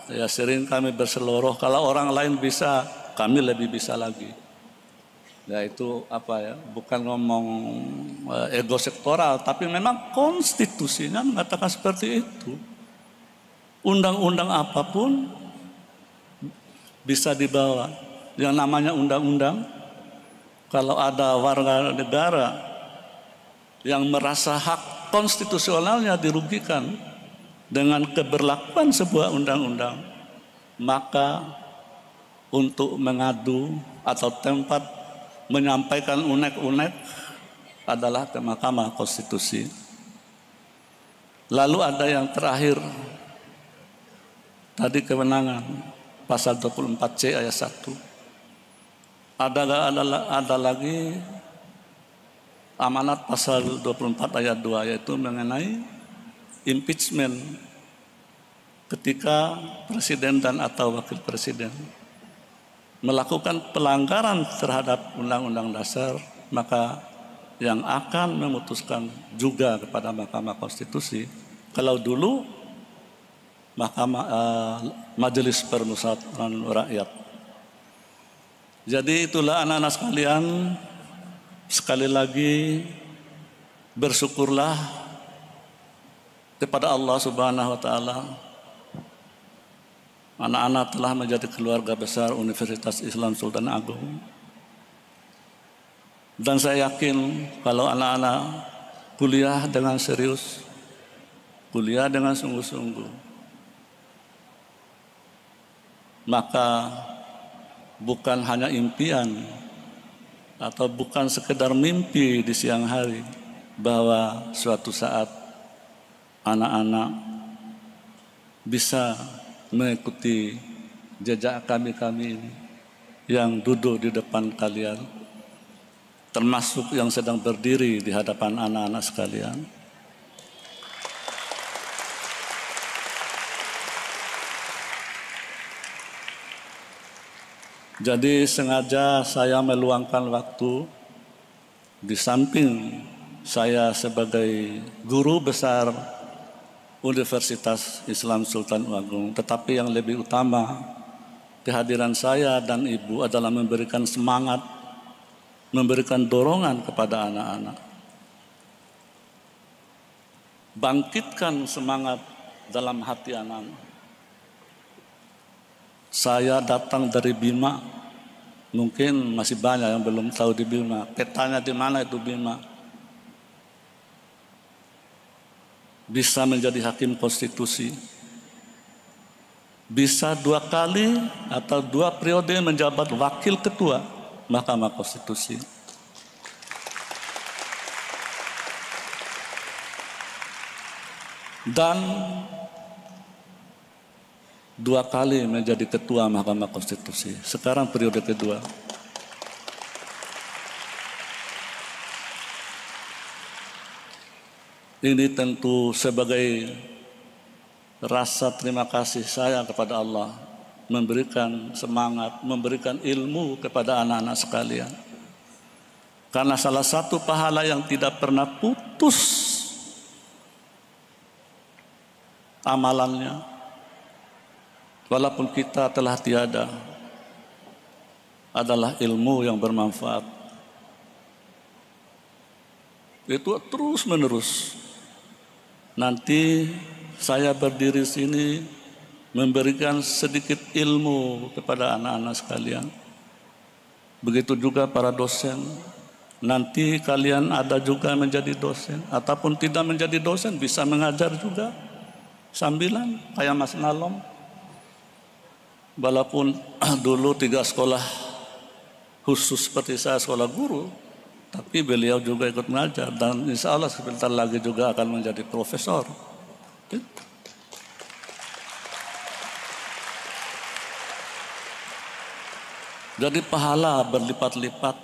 ya sering kami berseloroh, kalau orang lain bisa kami lebih bisa lagi ya itu apa ya bukan ngomong eh, ego sektoral tapi memang konstitusinya mengatakan seperti itu undang-undang apapun bisa dibawa yang namanya undang-undang kalau ada warga negara yang merasa hak konstitusionalnya dirugikan dengan keberlakuan sebuah undang-undang maka untuk mengadu atau tempat menyampaikan unek-unek adalah ke Mahkamah Konstitusi. Lalu ada yang terakhir tadi kewenangan pasal 24C ayat 1. Ada ada, ada lagi amanat pasal 24 ayat 2 yaitu mengenai impeachment ketika presiden dan atau wakil presiden melakukan pelanggaran terhadap Undang-Undang Dasar, maka yang akan memutuskan juga kepada Mahkamah Konstitusi. Kalau dulu Mahkamah eh, Majelis Permusyawaratan Rakyat. Jadi itulah anak-anak sekalian, sekali lagi bersyukurlah kepada Allah Subhanahu wa taala Anak-anak telah menjadi keluarga besar Universitas Islam Sultan Agung. Dan saya yakin kalau anak-anak kuliah dengan serius, kuliah dengan sungguh-sungguh, maka bukan hanya impian atau bukan sekedar mimpi di siang hari bahwa suatu saat anak-anak bisa mengikuti jejak kami-kami ini yang duduk di depan kalian termasuk yang sedang berdiri di hadapan anak-anak sekalian. Jadi sengaja saya meluangkan waktu di samping saya sebagai guru besar Universitas Islam Sultan Agung. Tetapi yang lebih utama kehadiran saya dan ibu adalah memberikan semangat, memberikan dorongan kepada anak-anak. Bangkitkan semangat dalam hati anak-anak. Saya datang dari Bima, mungkin masih banyak yang belum tahu di Bima. Petanya di mana itu Bima? bisa menjadi hakim konstitusi, bisa dua kali atau dua periode menjabat wakil ketua Mahkamah Konstitusi. Dan dua kali menjadi ketua Mahkamah Konstitusi. Sekarang periode kedua. Ini tentu sebagai rasa terima kasih saya kepada Allah memberikan semangat, memberikan ilmu kepada anak-anak sekalian. Karena salah satu pahala yang tidak pernah putus amalannya walaupun kita telah tiada adalah ilmu yang bermanfaat. Itu terus menerus Nanti saya berdiri sini memberikan sedikit ilmu kepada anak-anak sekalian. Begitu juga para dosen. Nanti kalian ada juga menjadi dosen ataupun tidak menjadi dosen bisa mengajar juga sambilan kayak Mas Nalom. Walaupun [CLEARS THROAT] dulu tiga sekolah khusus seperti saya sekolah guru, tapi beliau juga ikut mengajar dan insya Allah sebentar lagi juga akan menjadi profesor. Gitu. Jadi pahala berlipat-lipat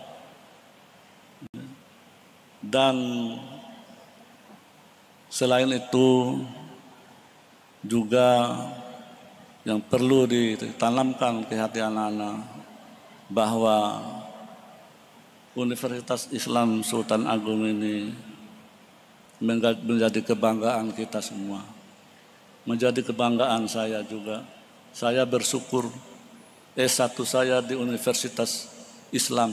dan selain itu juga yang perlu ditanamkan ke hati anak-anak bahwa Universitas Islam Sultan Agung ini menjadi kebanggaan kita semua. Menjadi kebanggaan saya juga. Saya bersyukur S1 saya di Universitas Islam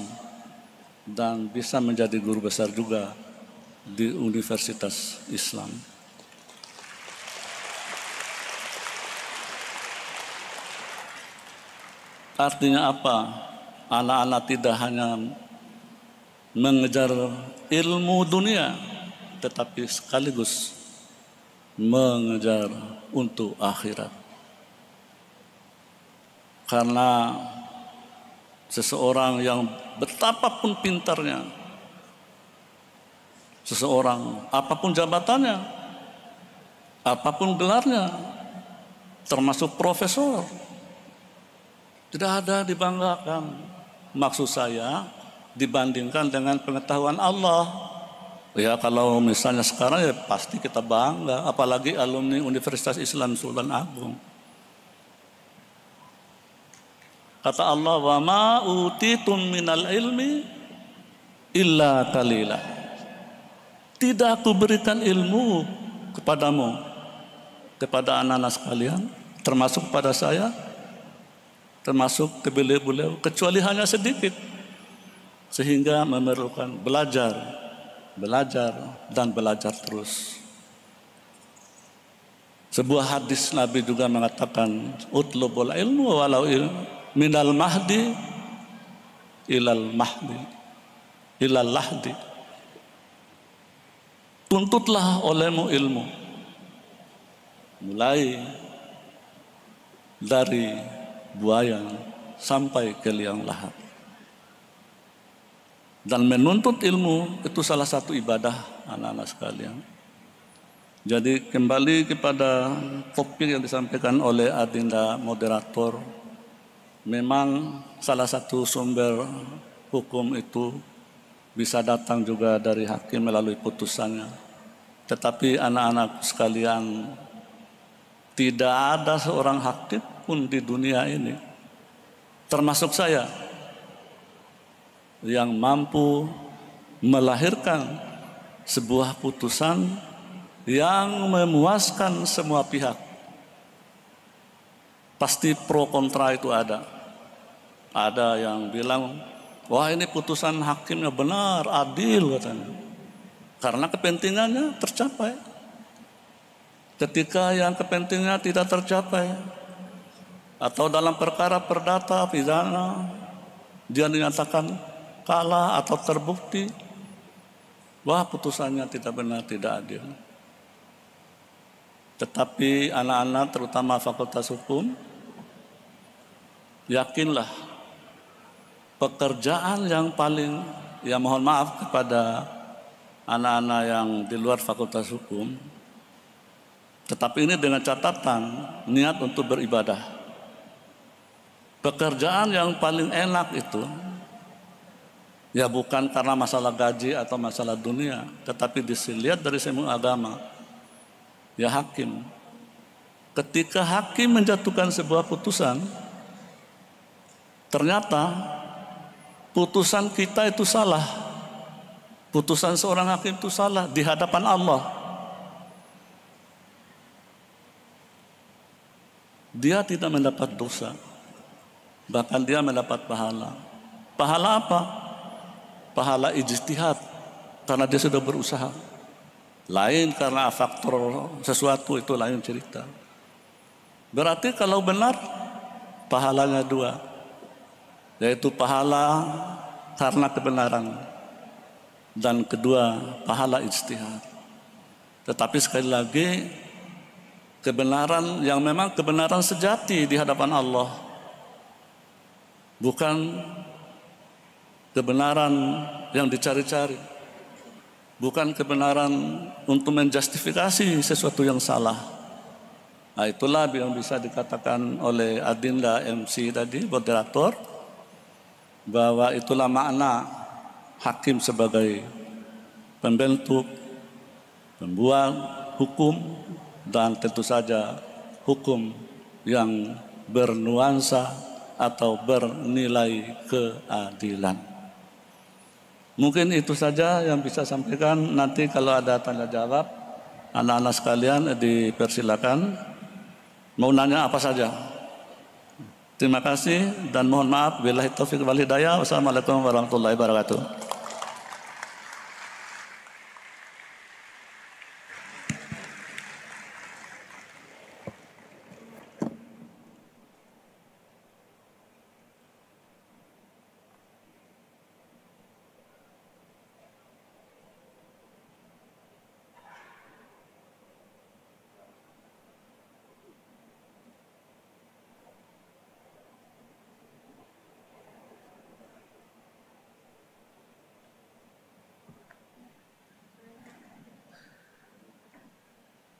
dan bisa menjadi guru besar juga di Universitas Islam. Artinya apa? Anak-anak tidak hanya mengejar ilmu dunia tetapi sekaligus mengejar untuk akhirat. Karena seseorang yang betapapun pintarnya, seseorang apapun jabatannya, apapun gelarnya, termasuk profesor, tidak ada dibanggakan. Maksud saya, dibandingkan dengan pengetahuan Allah. Ya kalau misalnya sekarang ya pasti kita bangga, apalagi alumni Universitas Islam Sultan Agung. Kata Allah, "Wa ma utitum minal ilmi illa kalila." Tidak aku berikan ilmu kepadamu kepada anak-anak sekalian, termasuk pada saya, termasuk ke beliau-beliau kecuali hanya sedikit sehingga memerlukan belajar, belajar dan belajar terus. Sebuah hadis Nabi juga mengatakan utlubul ilmu walau il minal mahdi ilal mahdi ilal lahdi. Tuntutlah olehmu ilmu. Mulai dari buaya sampai ke liang lahat. Dan menuntut ilmu itu salah satu ibadah anak-anak sekalian. Jadi kembali kepada topik yang disampaikan oleh adinda moderator. Memang salah satu sumber hukum itu bisa datang juga dari hakim melalui putusannya. Tetapi anak-anak sekalian tidak ada seorang hakim pun di dunia ini. Termasuk saya yang mampu melahirkan sebuah putusan yang memuaskan semua pihak. Pasti pro kontra itu ada. Ada yang bilang, wah ini putusan hakimnya benar, adil katanya. Karena kepentingannya tercapai. Ketika yang kepentingannya tidak tercapai, atau dalam perkara perdata pidana, dia dinyatakan kalah atau terbukti wah putusannya tidak benar, tidak adil. Tetapi anak-anak terutama fakultas hukum yakinlah pekerjaan yang paling ya mohon maaf kepada anak-anak yang di luar fakultas hukum tetapi ini dengan catatan niat untuk beribadah. Pekerjaan yang paling enak itu Ya bukan karena masalah gaji atau masalah dunia, tetapi disilihat dari semua agama. Ya hakim. Ketika hakim menjatuhkan sebuah putusan, ternyata putusan kita itu salah. Putusan seorang hakim itu salah di hadapan Allah. Dia tidak mendapat dosa, bahkan dia mendapat pahala. Pahala apa? pahala ijtihad karena dia sudah berusaha. Lain karena faktor sesuatu itu lain cerita. Berarti kalau benar pahalanya dua. Yaitu pahala karena kebenaran dan kedua pahala ijtihad. Tetapi sekali lagi kebenaran yang memang kebenaran sejati di hadapan Allah bukan kebenaran yang dicari-cari. Bukan kebenaran untuk menjustifikasi sesuatu yang salah. Nah itulah yang bisa dikatakan oleh Adinda MC tadi, moderator, bahwa itulah makna hakim sebagai pembentuk, pembuat hukum, dan tentu saja hukum yang bernuansa atau bernilai keadilan. Mungkin itu saja yang bisa sampaikan. Nanti kalau ada tanya jawab, anak-anak sekalian dipersilakan. Mau nanya apa saja. Terima kasih dan mohon maaf. Bila taufiq wal hidayah. Wassalamualaikum warahmatullahi wabarakatuh.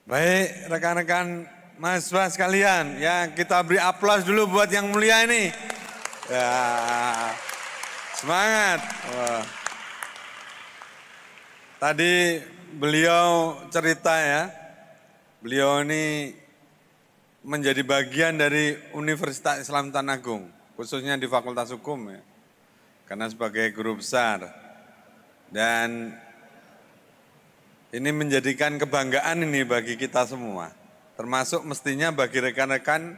Baik rekan-rekan mahasiswa sekalian ya kita beri aplaus dulu buat yang mulia ini. Ya, semangat. Wah. Tadi beliau cerita ya, beliau ini menjadi bagian dari Universitas Islam Tanah Agung, khususnya di Fakultas Hukum ya, karena sebagai guru besar. Dan ini menjadikan kebanggaan ini bagi kita semua. Termasuk mestinya bagi rekan-rekan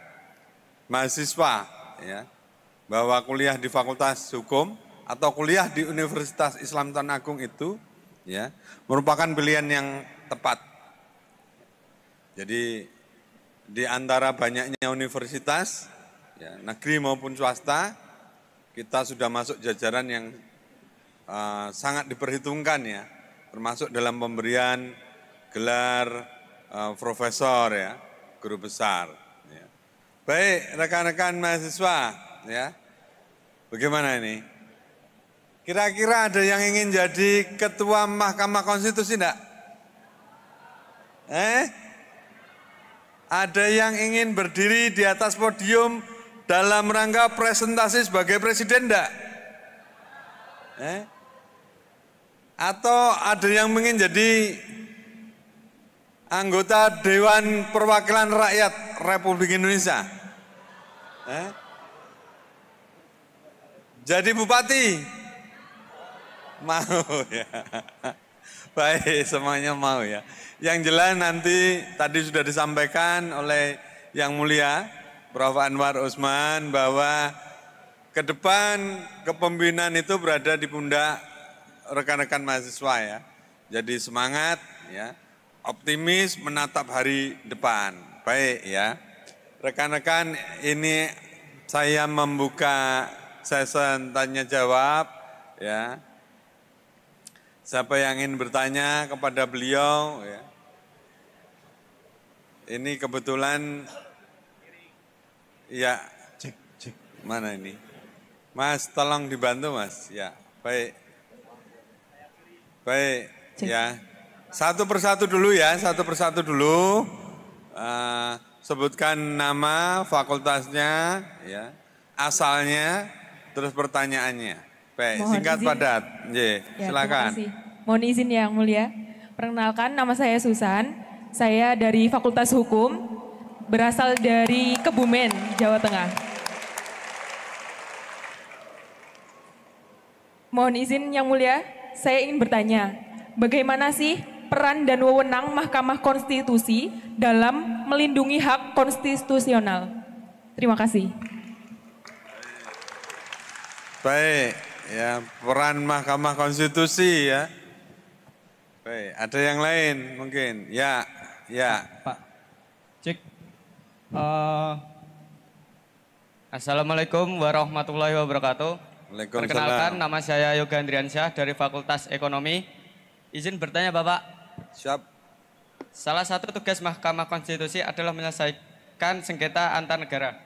mahasiswa ya, bahwa kuliah di Fakultas Hukum atau kuliah di Universitas Islam Tanah Agung itu ya merupakan pilihan yang tepat. Jadi di antara banyaknya universitas ya, negeri maupun swasta kita sudah masuk jajaran yang uh, sangat diperhitungkan ya termasuk dalam pemberian gelar uh, profesor ya, guru besar. Ya. Baik rekan-rekan mahasiswa ya, bagaimana ini? Kira-kira ada yang ingin jadi ketua Mahkamah Konstitusi enggak? Eh? Ada yang ingin berdiri di atas podium dalam rangka presentasi sebagai presiden enggak? Eh? Atau ada yang ingin jadi anggota Dewan Perwakilan Rakyat Republik Indonesia? Eh? Jadi bupati? Mau ya. [LAUGHS] Baik, semuanya mau ya. Yang jelas nanti tadi sudah disampaikan oleh Yang Mulia Prof. Anwar Usman bahwa ke depan kepemimpinan itu berada di pundak rekan-rekan mahasiswa ya. Jadi semangat ya, optimis menatap hari depan. Baik ya. Rekan-rekan ini saya membuka session tanya jawab ya. Siapa yang ingin bertanya kepada beliau ya. Ini kebetulan ya mana ini? Mas tolong dibantu Mas ya. Baik. Baik, ya. Satu persatu dulu ya, satu persatu dulu. Uh, sebutkan nama fakultasnya, ya, asalnya, terus pertanyaannya. Baik, Mohon singkat izin. padat. Ye, ya, silakan. Mohon izin ya, yang mulia. Perkenalkan, nama saya Susan. Saya dari Fakultas Hukum, berasal dari Kebumen, Jawa Tengah. Mohon izin yang mulia, saya ingin bertanya, bagaimana sih peran dan wewenang Mahkamah Konstitusi dalam melindungi hak konstitusional? Terima kasih. Baik, ya peran Mahkamah Konstitusi ya. Baik, ada yang lain mungkin? Ya, ya. Pak, cek. Uh, Assalamualaikum warahmatullahi wabarakatuh. Perkenalkan nama saya Yoga Andriansyah dari Fakultas Ekonomi. Izin bertanya Bapak. Siap. Salah satu tugas Mahkamah Konstitusi adalah menyelesaikan sengketa antar negara.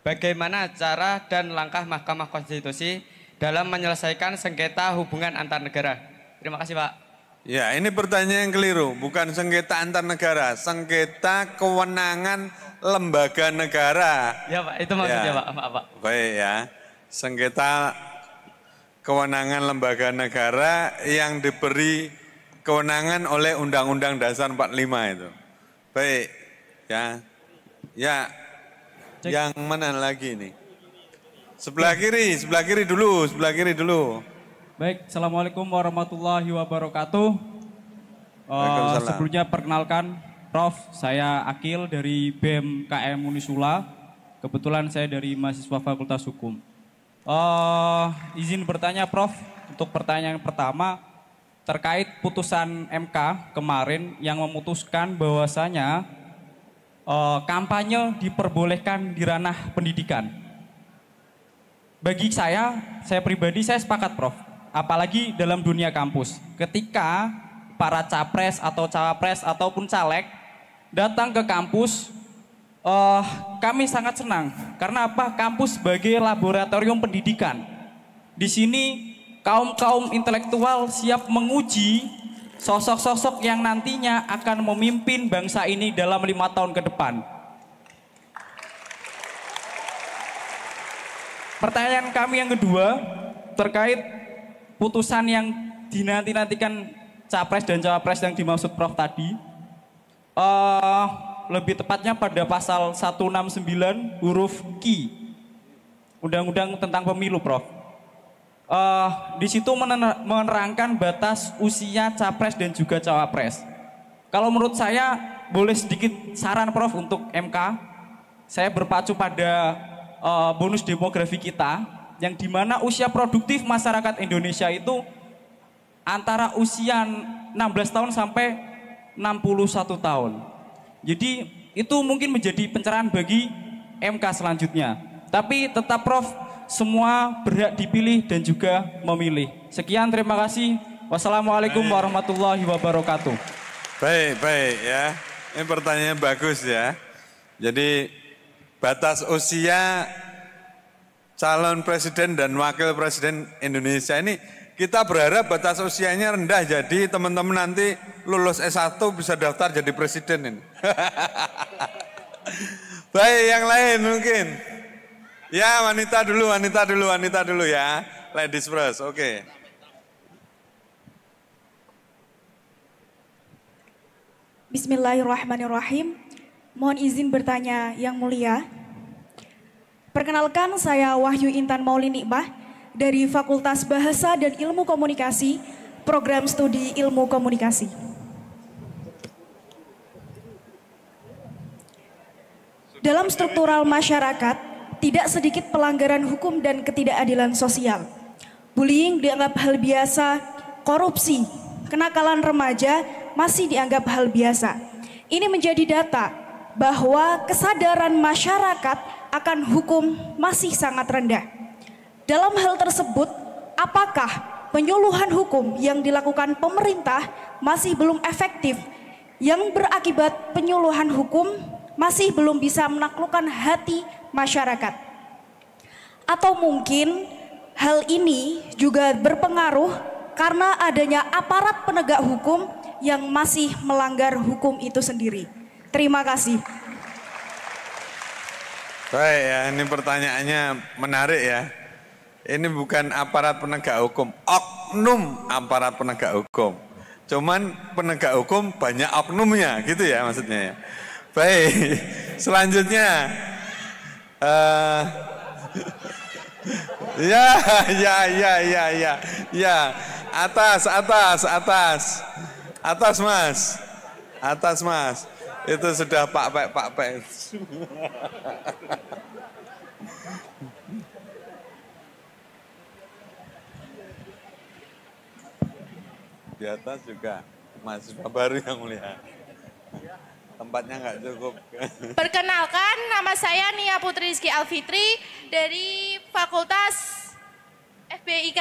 Bagaimana cara dan langkah Mahkamah Konstitusi dalam menyelesaikan sengketa hubungan antar negara? Terima kasih Pak. Ya, ini pertanyaan yang keliru. Bukan sengketa antar negara, sengketa kewenangan lembaga negara. Ya Pak, itu maksudnya ya. Pak. Maaf, Pak. Baik ya sengketa kewenangan lembaga negara yang diberi kewenangan oleh Undang-Undang Dasar 45 itu. Baik, ya. Ya, yang mana lagi ini Sebelah kiri, sebelah kiri dulu, sebelah kiri dulu. Baik, Assalamualaikum warahmatullahi wabarakatuh. Uh, sebelumnya perkenalkan, Prof, saya Akil dari BMKM Unisula. Kebetulan saya dari mahasiswa Fakultas Hukum. Uh, izin bertanya Prof, untuk pertanyaan pertama terkait putusan MK kemarin yang memutuskan bahwasanya uh, kampanye diperbolehkan di ranah pendidikan. Bagi saya, saya pribadi saya sepakat Prof, apalagi dalam dunia kampus. Ketika para capres atau cawapres ataupun caleg datang ke kampus uh, kami sangat senang karena apa? Kampus sebagai laboratorium pendidikan. Di sini kaum-kaum intelektual siap menguji sosok-sosok yang nantinya akan memimpin bangsa ini dalam lima tahun ke depan. Pertanyaan kami yang kedua terkait putusan yang dinanti-nantikan capres dan cawapres yang dimaksud Prof tadi. Uh, lebih tepatnya pada pasal 169 huruf Q Undang-Undang tentang Pemilu, Prof. Uh, di situ menerangkan batas usia capres dan juga cawapres. Kalau menurut saya boleh sedikit saran Prof untuk MK. Saya berpacu pada uh, bonus demografi kita yang dimana usia produktif masyarakat Indonesia itu antara usia 16 tahun sampai 61 tahun. Jadi itu mungkin menjadi pencerahan bagi MK selanjutnya. Tapi tetap Prof semua berhak dipilih dan juga memilih. Sekian terima kasih. Wassalamualaikum warahmatullahi wabarakatuh. Baik, baik ya. Ini pertanyaan bagus ya. Jadi batas usia calon presiden dan wakil presiden Indonesia ini kita berharap batas usianya rendah jadi teman-teman nanti lulus S1 bisa daftar jadi presiden ini. [LAUGHS] Baik, yang lain mungkin. Ya, wanita dulu, wanita dulu, wanita dulu ya. Ladies first, oke. Okay. Bismillahirrahmanirrahim. Mohon izin bertanya yang mulia. Perkenalkan saya Wahyu Intan Maulini Mbah dari Fakultas Bahasa dan Ilmu Komunikasi, Program Studi Ilmu Komunikasi. Dalam struktural masyarakat, tidak sedikit pelanggaran hukum dan ketidakadilan sosial. Bullying dianggap hal biasa, korupsi, kenakalan remaja masih dianggap hal biasa. Ini menjadi data bahwa kesadaran masyarakat akan hukum masih sangat rendah. Dalam hal tersebut, apakah penyuluhan hukum yang dilakukan pemerintah masih belum efektif yang berakibat penyuluhan hukum masih belum bisa menaklukkan hati masyarakat? Atau mungkin hal ini juga berpengaruh karena adanya aparat penegak hukum yang masih melanggar hukum itu sendiri. Terima kasih. Baik ya, ini pertanyaannya menarik ya. Ini bukan aparat penegak hukum, oknum aparat penegak hukum. Cuman penegak hukum banyak oknumnya, gitu ya maksudnya. Ya. Baik, [LAUGHS] selanjutnya. Uh, [LAUGHS] ya, ya, ya, ya, ya, ya. Atas, atas, atas, atas mas, atas mas. Itu sudah pak Pak pak Pak. [LAUGHS] di atas juga masih baru yang mulia. Tempatnya nggak cukup. Perkenalkan, nama saya Nia Putri Rizky Alfitri dari Fakultas FBIK.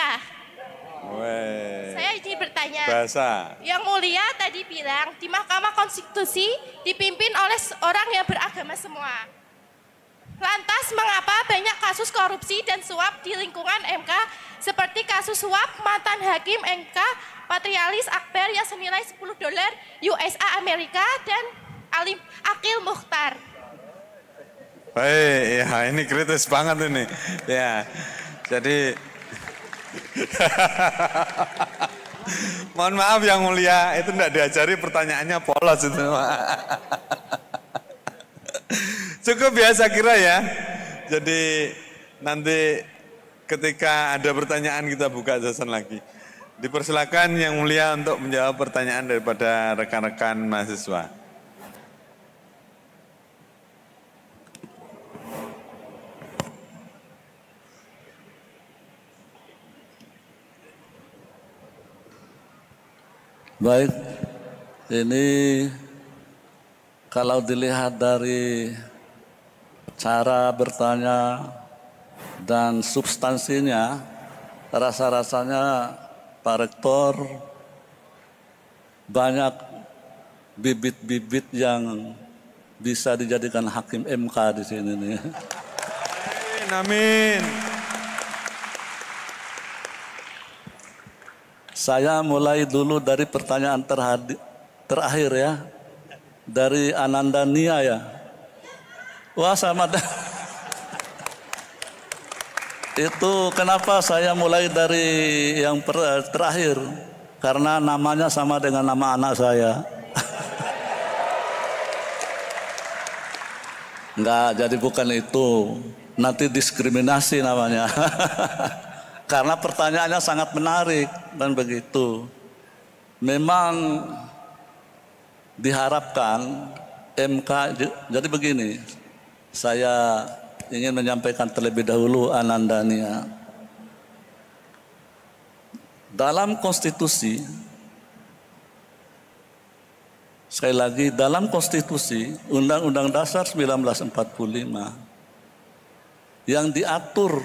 Saya ingin bertanya. Bahasa. Yang mulia tadi bilang di Mahkamah Konstitusi dipimpin oleh orang yang beragama semua. Lantas mengapa banyak kasus korupsi dan suap di lingkungan MK seperti kasus suap mantan hakim MK Patrialis Akbar yang senilai 10 dolar USA Amerika dan Alim Akil Mukhtar. Baik, ya ini kritis banget ini. Ya, jadi [LAUGHS] mohon maaf yang mulia, itu tidak diajari pertanyaannya polos itu. [LAUGHS] Cukup ya saya kira ya. Jadi nanti ketika ada pertanyaan kita buka jasan lagi. Dipersilakan yang mulia untuk menjawab pertanyaan daripada rekan-rekan mahasiswa. Baik, ini kalau dilihat dari cara bertanya dan substansinya rasa-rasanya Pak Rektor banyak bibit-bibit yang bisa dijadikan hakim MK di sini nih. Amin. amin. Saya mulai dulu dari pertanyaan terhadi, terakhir ya dari Ananda Nia ya. Wah selamat. Itu kenapa saya mulai dari yang terakhir karena namanya sama dengan nama anak saya. Enggak, [LAUGHS] jadi bukan itu. Nanti diskriminasi namanya. [LAUGHS] karena pertanyaannya sangat menarik dan begitu. Memang diharapkan MK jadi begini, saya ingin menyampaikan terlebih dahulu anandania. Dalam konstitusi, sekali lagi dalam konstitusi Undang-Undang Dasar 1945 yang diatur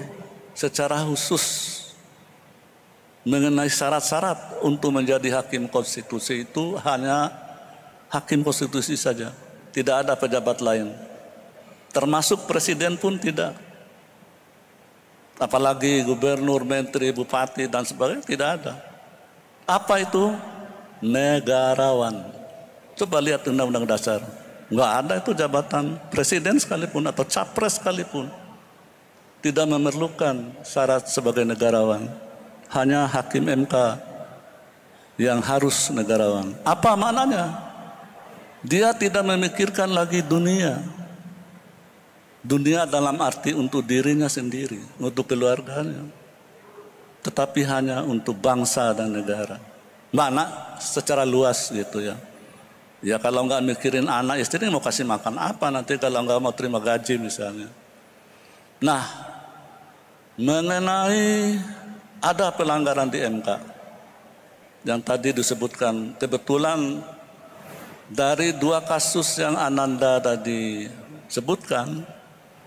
secara khusus mengenai syarat-syarat untuk menjadi hakim konstitusi itu hanya hakim konstitusi saja, tidak ada pejabat lain. Termasuk presiden pun tidak. Apalagi gubernur, menteri, bupati dan sebagainya tidak ada. Apa itu? Negarawan. Coba lihat undang-undang dasar. Enggak ada itu jabatan presiden sekalipun atau capres sekalipun. Tidak memerlukan syarat sebagai negarawan. Hanya hakim MK yang harus negarawan. Apa maknanya? Dia tidak memikirkan lagi dunia, Dunia dalam arti untuk dirinya sendiri, untuk keluarganya. Tetapi hanya untuk bangsa dan negara. Mana secara luas gitu ya. Ya kalau nggak mikirin anak istri mau kasih makan apa nanti kalau nggak mau terima gaji misalnya. Nah, mengenai ada pelanggaran di MK yang tadi disebutkan kebetulan dari dua kasus yang Ananda tadi sebutkan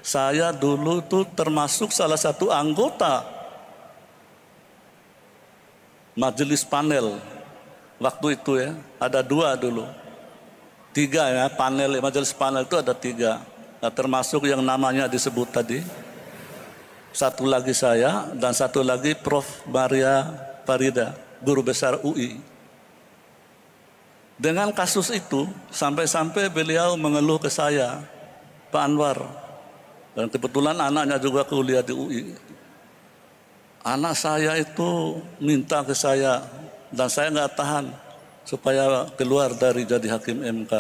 saya dulu tuh termasuk salah satu anggota majelis panel waktu itu ya. Ada dua dulu. Tiga ya panel, majelis panel itu ada tiga. Nah, termasuk yang namanya disebut tadi. Satu lagi saya dan satu lagi Prof. Maria Farida, guru besar UI. Dengan kasus itu, sampai-sampai beliau mengeluh ke saya, Pak Anwar, dan kebetulan anaknya juga kuliah di UI. Anak saya itu minta ke saya dan saya nggak tahan supaya keluar dari jadi hakim MK.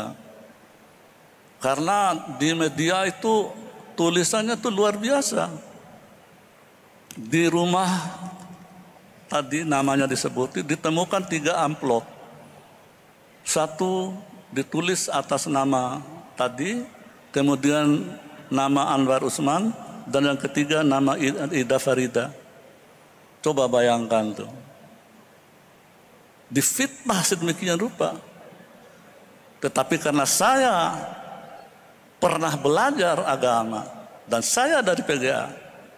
Karena di media itu tulisannya tuh luar biasa. Di rumah tadi namanya disebut ditemukan tiga amplop. Satu ditulis atas nama tadi, kemudian nama Anwar Usman dan yang ketiga nama Ida Farida. Coba bayangkan tuh. Difitnah sedemikian rupa. Tetapi karena saya pernah belajar agama dan saya dari PGA,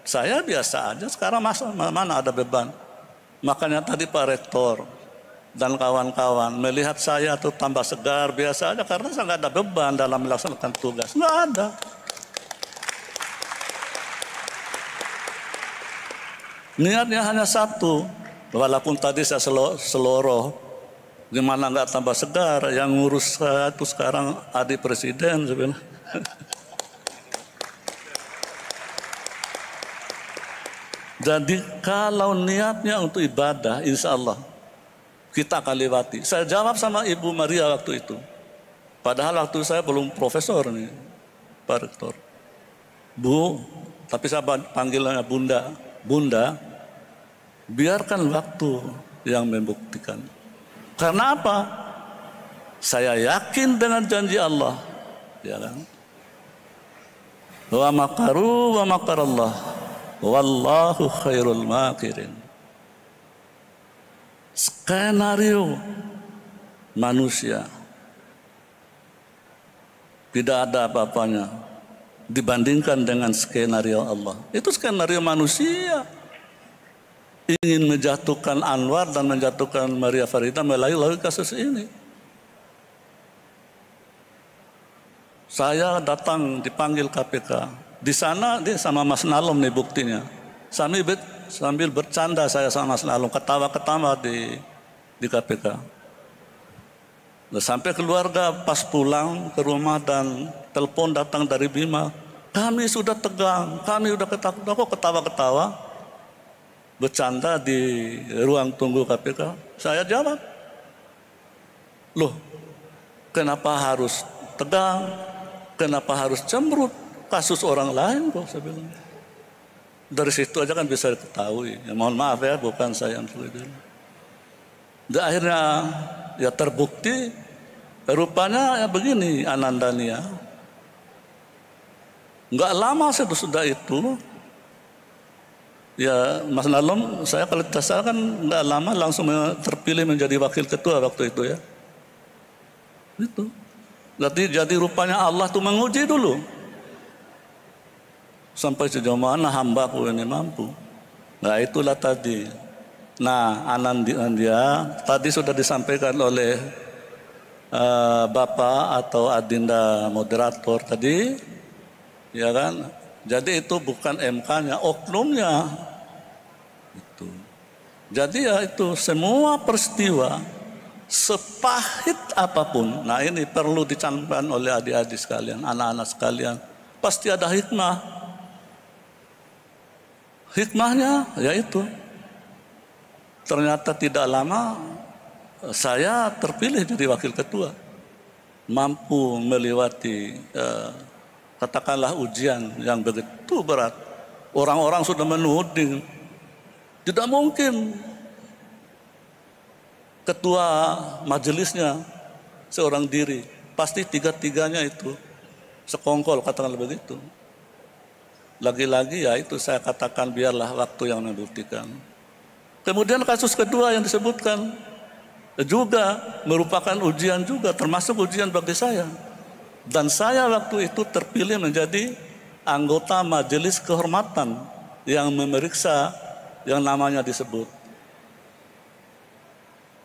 saya biasa aja sekarang masa mana ada beban. Makanya tadi Pak Rektor dan kawan-kawan melihat saya tuh tambah segar biasa aja karena saya nggak ada beban dalam melaksanakan tugas nggak ada Niatnya hanya satu. Walaupun tadi saya seloroh, gimana nggak tambah segar yang ngurus saya itu sekarang adik presiden [LAUGHS] Jadi kalau niatnya untuk ibadah, insya Allah kita akan lewati. Saya jawab sama Ibu Maria waktu itu. Padahal waktu saya belum profesor nih, Pak Rektor. Bu, tapi saya panggilnya Bunda. Bunda, Biarkan waktu yang membuktikan. Karena apa? Saya yakin dengan janji Allah. Ya kan? Wa makaru wa makar Allah. Wallahu khairul makirin. Skenario manusia tidak ada apa-apanya dibandingkan dengan skenario Allah. Itu skenario manusia ingin menjatuhkan Anwar dan menjatuhkan Maria Farida melalui kasus ini. Saya datang dipanggil KPK. Di sana dia sama Mas Nalom nih buktinya. Sambil, ber, sambil bercanda saya sama Mas Nalom, ketawa-ketawa di di KPK. Nah, sampai keluarga pas pulang ke rumah dan telepon datang dari Bima, kami sudah tegang, kami sudah ketakutan, kok ketawa-ketawa bercanda di ruang tunggu KPK? Saya jawab, loh kenapa harus tegang? Kenapa harus cemberut kasus orang lain kok saya bilang. Dari situ aja kan bisa diketahui. Ya, mohon maaf ya, bukan saya yang itu. Dan akhirnya ya terbukti rupanya ya begini Anandania. Enggak lama sudah itu Ya Mas Nalom, saya kalau tidak salah kan nggak lama langsung terpilih menjadi wakil ketua waktu itu ya. Itu. Jadi, jadi rupanya Allah tuh menguji dulu. Sampai sejauh mana hambaku ini mampu. Nah itulah tadi. Nah Anandia tadi sudah disampaikan oleh uh, Bapak atau Adinda moderator tadi. Ya kan, jadi itu bukan MK-nya, oknumnya. Itu. Jadi ya itu semua peristiwa sepahit apapun. Nah ini perlu dicampan oleh adik-adik sekalian, anak-anak sekalian. Pasti ada hikmah. Hikmahnya yaitu ternyata tidak lama saya terpilih jadi wakil ketua mampu melewati eh, Katakanlah ujian yang begitu berat. Orang-orang sudah menuding. Tidak mungkin ketua majelisnya seorang diri. Pasti tiga-tiganya itu sekongkol katakanlah begitu. Lagi-lagi ya itu saya katakan biarlah waktu yang membuktikan. Kemudian kasus kedua yang disebutkan juga merupakan ujian juga termasuk ujian bagi saya. Dan saya waktu itu terpilih menjadi anggota majelis kehormatan yang memeriksa yang namanya disebut.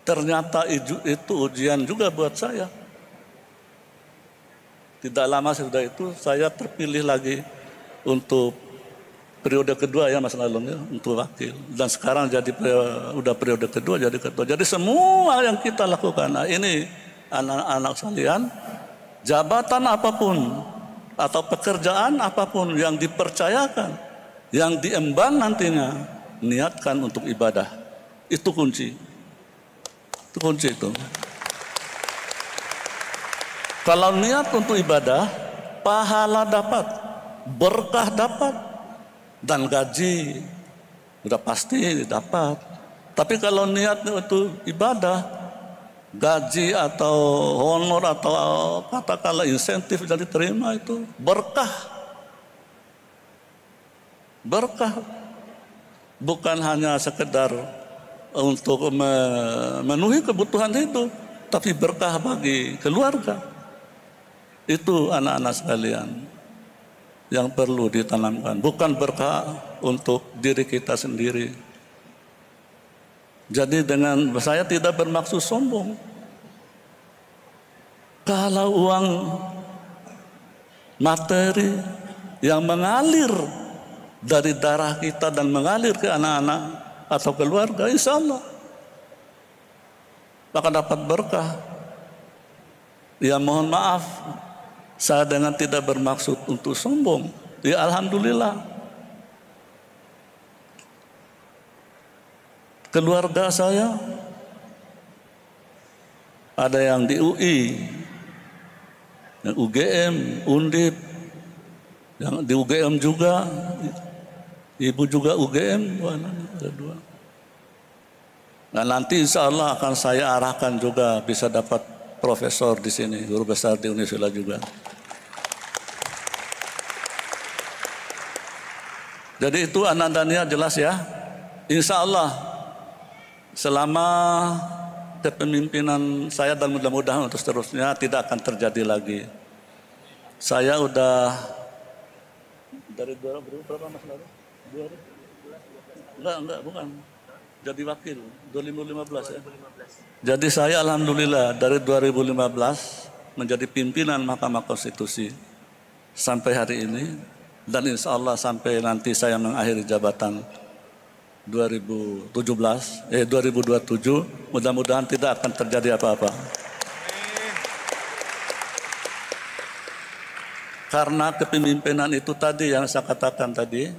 Ternyata itu ujian juga buat saya. Tidak lama sudah itu saya terpilih lagi untuk periode kedua ya Mas Lalung ya, untuk wakil. Dan sekarang jadi udah periode kedua jadi ketua. Jadi semua yang kita lakukan, nah ini anak-anak sekalian, jabatan apapun atau pekerjaan apapun yang dipercayakan, yang diemban nantinya, niatkan untuk ibadah. Itu kunci. Itu kunci itu. Kalau niat untuk ibadah, pahala dapat, berkah dapat, dan gaji udah pasti dapat. Tapi kalau niatnya untuk ibadah, gaji atau honor atau katakanlah insentif yang terima itu berkah. Berkah bukan hanya sekedar untuk memenuhi kebutuhan itu, tapi berkah bagi keluarga. Itu anak-anak sekalian yang perlu ditanamkan, bukan berkah untuk diri kita sendiri, jadi dengan saya tidak bermaksud sombong. Kalau uang materi yang mengalir dari darah kita dan mengalir ke anak-anak atau keluarga, insya Allah akan dapat berkah. Ya mohon maaf, saya dengan tidak bermaksud untuk sombong. Ya Alhamdulillah, Keluarga saya ada yang di UI, yang UGM, Undip, yang di UGM juga, ibu juga UGM, dua. Nah nanti insya Allah akan saya arahkan juga bisa dapat profesor di sini, guru besar di Unisila juga. Jadi itu anak Dania jelas ya. Insya Allah Selama kepemimpinan saya dan mudah-mudahan untuk seterusnya tidak akan terjadi lagi. Saya udah dari berapa mas lalu? Enggak, enggak, bukan. Jadi wakil 2015 ya. Jadi saya alhamdulillah dari 2015 menjadi pimpinan Mahkamah Konstitusi sampai hari ini dan insya Allah sampai nanti saya mengakhiri jabatan 2017 eh 2027 mudah-mudahan tidak akan terjadi apa-apa. Karena kepemimpinan itu tadi yang saya katakan tadi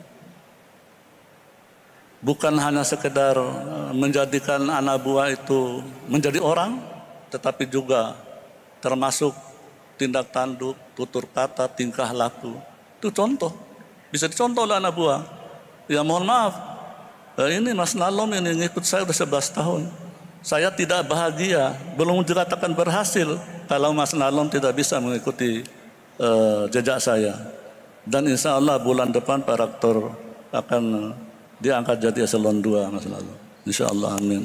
bukan hanya sekedar eh, menjadikan anak buah itu menjadi orang tetapi juga termasuk tindak tanduk, tutur kata, tingkah laku. Itu contoh. Bisa dicontoh oleh anak buah. Ya mohon maaf, Eh, ini Mas Nalom yang ngikut saya sudah 11 tahun. Saya tidak bahagia, belum dikatakan berhasil kalau Mas Nalom tidak bisa mengikuti uh, jejak saya. Dan insya Allah bulan depan Pak Rektor akan diangkat jadi eselon 2 Mas Nalom. Insya Allah amin.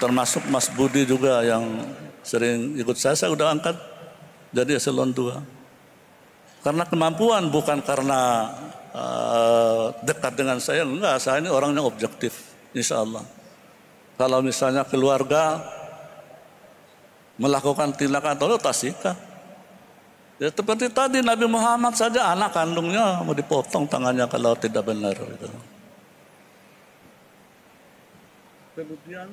Termasuk Mas Budi juga yang sering ikut saya, saya sudah angkat jadi eselon 2. Karena kemampuan bukan karena uh, dekat dengan saya. Enggak, saya ini orang yang objektif, insya Allah. Kalau misalnya keluarga melakukan tindakan tolol, tasika. Ya, seperti tadi Nabi Muhammad saja anak kandungnya mau dipotong tangannya kalau tidak benar. Gitu. Kemudian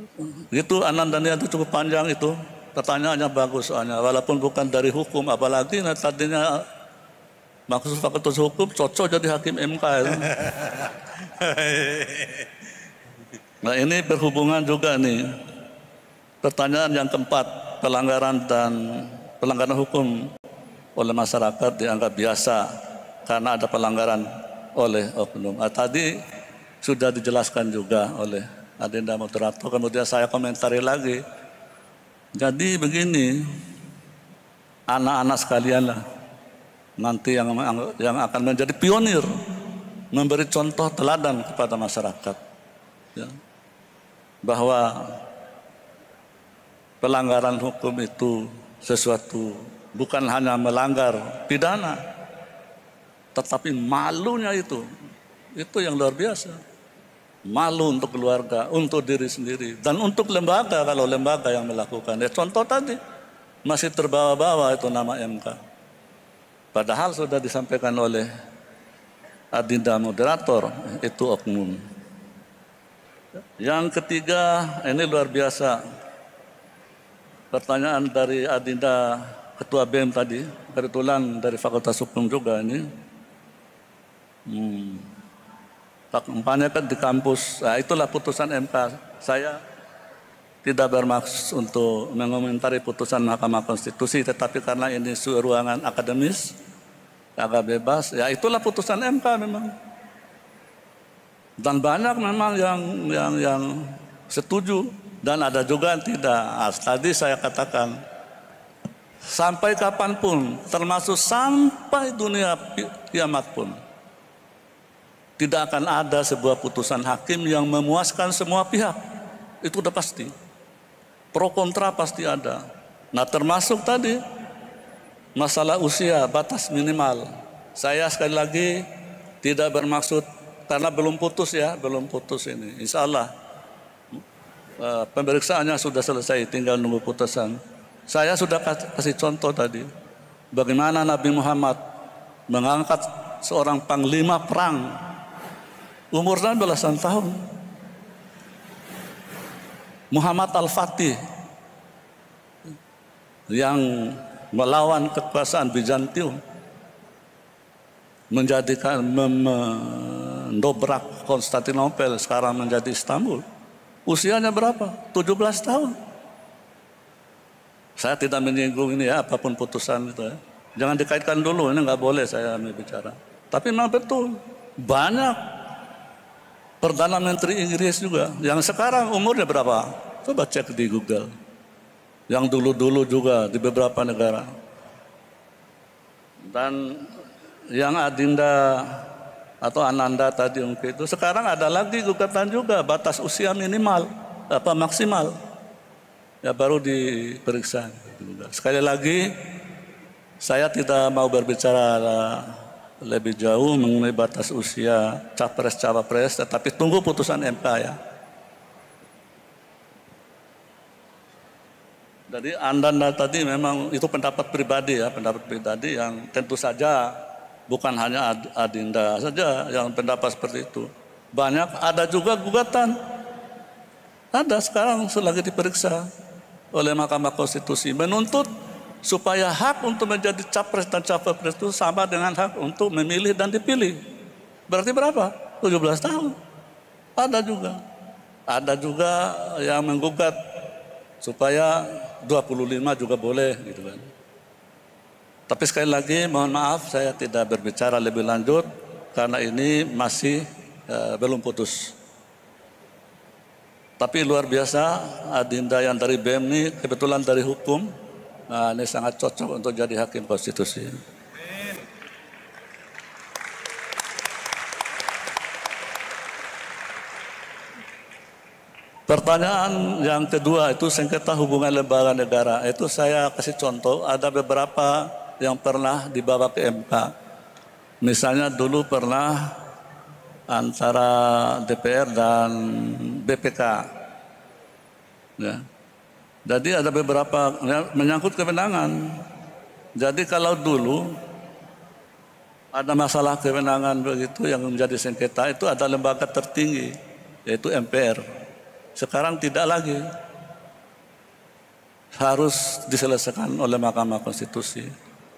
itu Anandania itu cukup panjang itu pertanyaannya bagus soalnya walaupun bukan dari hukum apalagi nah, tadinya maksud fakultas hukum cocok jadi hakim MK. nah ini berhubungan juga nih. Pertanyaan yang keempat, pelanggaran dan pelanggaran hukum oleh masyarakat dianggap biasa karena ada pelanggaran oleh oknum. Nah, tadi sudah dijelaskan juga oleh Adinda Moderator, kemudian saya komentari lagi. Jadi begini, anak-anak sekalian lah, nanti yang yang akan menjadi pionir memberi contoh teladan kepada masyarakat ya. bahwa pelanggaran hukum itu sesuatu bukan hanya melanggar pidana tetapi malunya itu itu yang luar biasa malu untuk keluarga untuk diri sendiri dan untuk lembaga kalau lembaga yang melakukan ya contoh tadi masih terbawa-bawa itu nama MK Padahal sudah disampaikan oleh adinda moderator itu oknum. Yang ketiga, ini luar biasa. Pertanyaan dari adinda ketua BEM tadi, kebetulan dari Fakultas Hukum juga ini. Hmm. Umpamanya kan di kampus, nah, itulah putusan MK. Saya tidak bermaksud untuk mengomentari putusan Mahkamah Konstitusi, tetapi karena ini ruangan akademis, agak bebas, ya itulah putusan MK memang. Dan banyak memang yang yang yang setuju dan ada juga yang tidak. As, tadi saya katakan sampai kapanpun, termasuk sampai dunia kiamat pun, tidak akan ada sebuah putusan hakim yang memuaskan semua pihak. Itu sudah pasti. Pro kontra pasti ada. Nah termasuk tadi masalah usia batas minimal. Saya sekali lagi tidak bermaksud karena belum putus ya, belum putus ini. Insya Allah eh, pemeriksaannya sudah selesai, tinggal nunggu putusan. Saya sudah kasih contoh tadi bagaimana Nabi Muhammad mengangkat seorang panglima perang umurnya belasan tahun Muhammad Al-Fatih yang melawan kekuasaan Bizantium menjadikan mendobrak Konstantinopel sekarang menjadi Istanbul. Usianya berapa? 17 tahun. Saya tidak menyinggung ini ya apapun putusan itu ya. Jangan dikaitkan dulu, ini nggak boleh saya bicara. Tapi memang betul, banyak Perdana Menteri Inggris juga. Yang sekarang umurnya berapa? Coba cek di Google. Yang dulu-dulu juga di beberapa negara. Dan yang Adinda atau Ananda tadi mungkin itu sekarang ada lagi gugatan juga batas usia minimal apa maksimal ya baru diperiksa sekali lagi saya tidak mau berbicara lebih jauh mengenai batas usia capres-cawapres, tetapi tunggu putusan MK ya. Jadi Anda tadi memang itu pendapat pribadi ya, pendapat pribadi yang tentu saja bukan hanya Adinda saja yang pendapat seperti itu. Banyak ada juga gugatan. Ada sekarang selagi diperiksa oleh Mahkamah Konstitusi menuntut supaya hak untuk menjadi capres dan cawapres itu sama dengan hak untuk memilih dan dipilih. Berarti berapa? 17 tahun. Ada juga. Ada juga yang menggugat supaya 25 juga boleh gitu kan. Tapi sekali lagi mohon maaf saya tidak berbicara lebih lanjut karena ini masih e, belum putus. Tapi luar biasa adinda yang dari BEM ini kebetulan dari hukum Nah, ini sangat cocok untuk jadi hakim konstitusi. Pertanyaan yang kedua itu sengketa hubungan lembaga negara. Itu saya kasih contoh, ada beberapa yang pernah dibawa ke MK. Misalnya dulu pernah antara DPR dan BPK. Ya. Jadi ada beberapa menyangkut kewenangan. Jadi kalau dulu ada masalah kewenangan begitu yang menjadi sengketa itu ada lembaga tertinggi yaitu MPR. Sekarang tidak lagi. Harus diselesaikan oleh Mahkamah Konstitusi.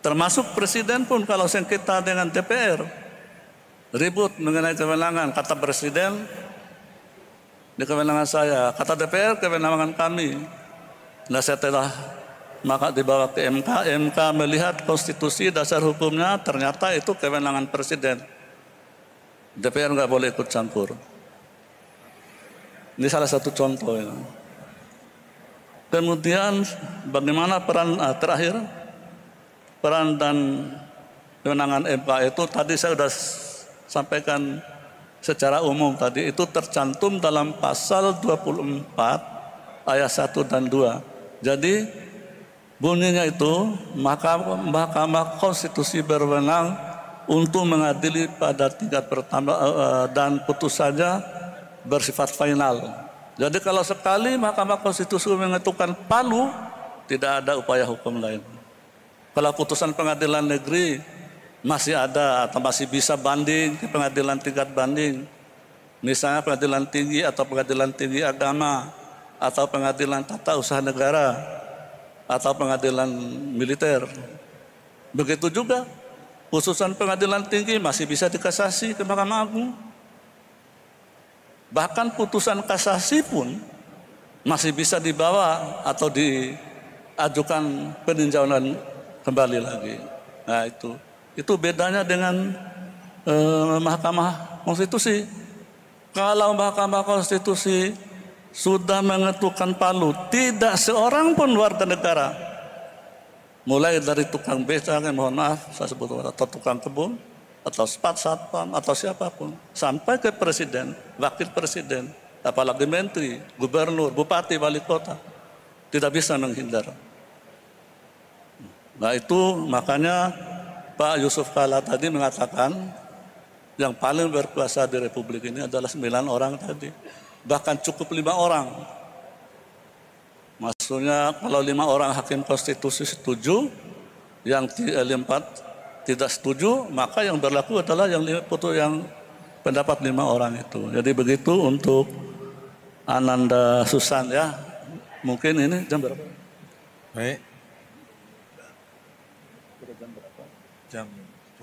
Termasuk presiden pun kalau sengketa dengan DPR ribut mengenai kewenangan kata presiden di kewenangan saya, kata DPR kewenangan kami. Nah setelah maka dibawa ke MK, MK melihat konstitusi dasar hukumnya ternyata itu kewenangan presiden. DPR nggak boleh ikut campur. Ini salah satu contoh. Ya. Kemudian bagaimana peran ah, terakhir peran dan kewenangan MK itu tadi saya sudah sampaikan secara umum tadi itu tercantum dalam pasal 24 ayat 1 dan 2 jadi bunyinya itu Mahkamah Konstitusi berwenang untuk mengadili pada tingkat pertama eh, eh, dan putusannya bersifat final. Jadi kalau sekali Mahkamah Konstitusi mengetukkan palu, tidak ada upaya hukum lain. Kalau putusan pengadilan negeri masih ada atau masih bisa banding ke pengadilan tingkat banding, misalnya pengadilan tinggi atau pengadilan tinggi agama, atau pengadilan tata usaha negara atau pengadilan militer. Begitu juga khususan pengadilan tinggi masih bisa dikasasi ke Mahkamah Agung. Bahkan putusan kasasi pun masih bisa dibawa atau diajukan peninjauan kembali lagi. Nah itu itu bedanya dengan eh, Mahkamah Konstitusi. Kalau Mahkamah Konstitusi sudah mengetukkan palu, tidak seorang pun warga negara. Mulai dari tukang beca, mohon maaf, saya sebut atau tukang kebun, atau sepat satpam, atau siapapun, sampai ke presiden, wakil presiden, apalagi menteri, gubernur, bupati, wali kota, tidak bisa menghindar. Nah itu makanya Pak Yusuf Kala tadi mengatakan yang paling berkuasa di Republik ini adalah sembilan orang tadi bahkan cukup lima orang. Maksudnya kalau lima orang hakim konstitusi setuju, yang empat eh, tidak setuju, maka yang berlaku adalah yang putus yang pendapat lima orang itu. Jadi begitu untuk Ananda Susan ya. Mungkin ini jam berapa? Baik. Jam berapa? Jam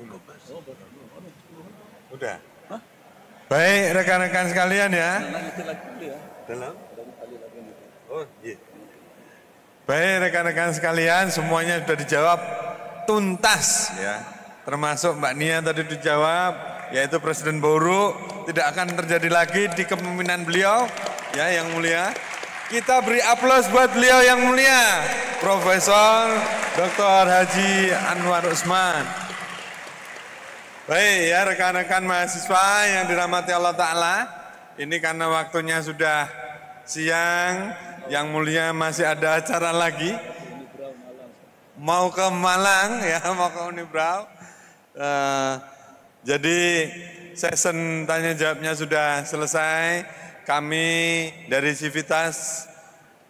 10. Udah. Hah? Baik rekan-rekan sekalian ya. Dalam. Oh, iya. Baik rekan-rekan sekalian, semuanya sudah dijawab tuntas ya. Termasuk Mbak Nia tadi dijawab, yaitu Presiden Boru tidak akan terjadi lagi di kepemimpinan beliau ya yang mulia. Kita beri aplaus buat beliau yang mulia, Profesor Dr. Haji Anwar Usman. Baik ya rekan-rekan mahasiswa yang dirahmati Allah Ta'ala. Ini karena waktunya sudah siang, yang mulia masih ada acara lagi. Mau ke Malang ya, [LAUGHS] mau ke Unibraw Uh, eh, jadi session tanya jawabnya sudah selesai. Kami dari Civitas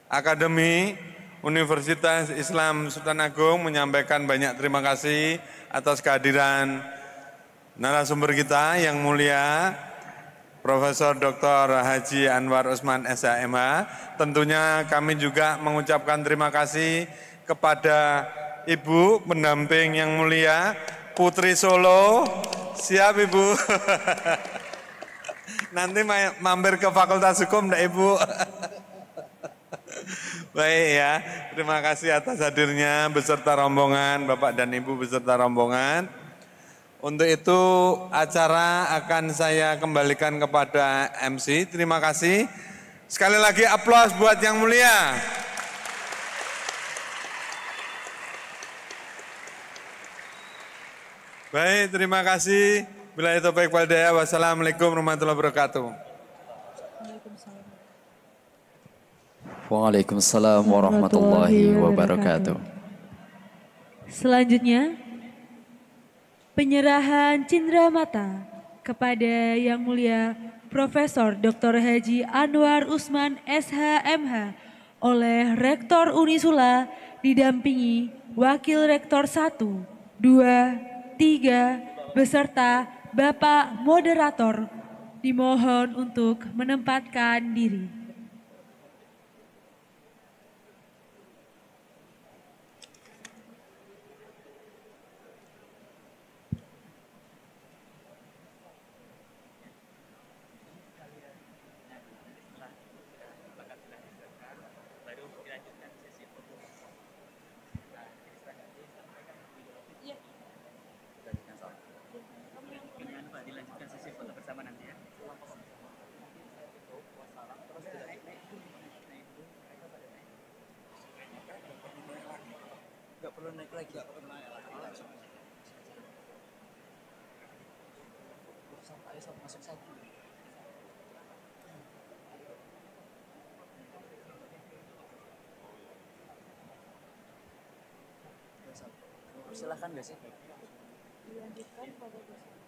Akademi Universitas Islam Sultan Agung menyampaikan banyak terima kasih atas kehadiran narasumber kita yang mulia Profesor Dr. Haji Anwar Usman SHMH. Tentunya kami juga mengucapkan terima kasih kepada Ibu pendamping yang mulia Putri Solo. Siap Ibu. [LAUGHS] Nanti mampir ke Fakultas Hukum enggak Ibu? [LAUGHS] Baik ya, terima kasih atas hadirnya beserta rombongan, Bapak dan Ibu beserta rombongan. Untuk itu acara akan saya kembalikan kepada MC. Terima kasih. Sekali lagi aplaus buat yang mulia. Baik, terima kasih. Bila itu baik waldaya. Wassalamualaikum warahmatullahi wabarakatuh. Waalaikumsalam warahmatullahi wabarakatuh. Selanjutnya, penyerahan cindera mata kepada Yang Mulia Profesor Dr. Haji Anwar Usman SHMH oleh Rektor Unisula didampingi Wakil Rektor 1, 2, 3 beserta Bapak Moderator dimohon untuk menempatkan diri. lagi. Sampai masuk satu. Silahkan gak sih? Dilanjutkan pada besok.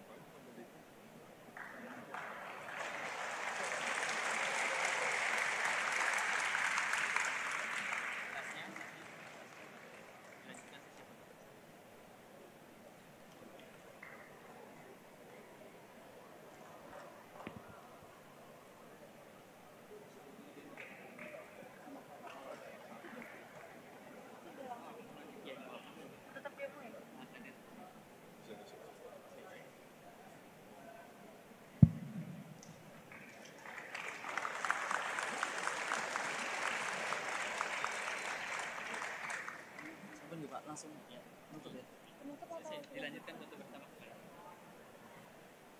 langsung ya, nutup ya. Penutup dilanjutkan untuk pertama kemarin.